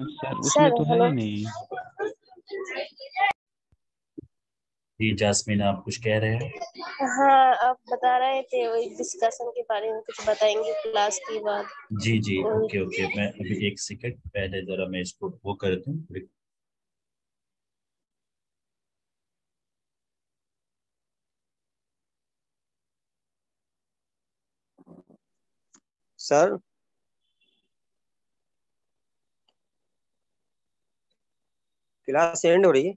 Speaker 1: तो है नहीं जी जासमीन आप कुछ कह रहे हैं हाँ आप बता रहे थे वही डिस्कशन के बारे में कुछ बताएंगे क्लास के बाद जी जी ओके तो ओके मैं अभी एक सेकंड पहले जरा मैं इसको वो कर दूँ सर क्लास एंड हो रही है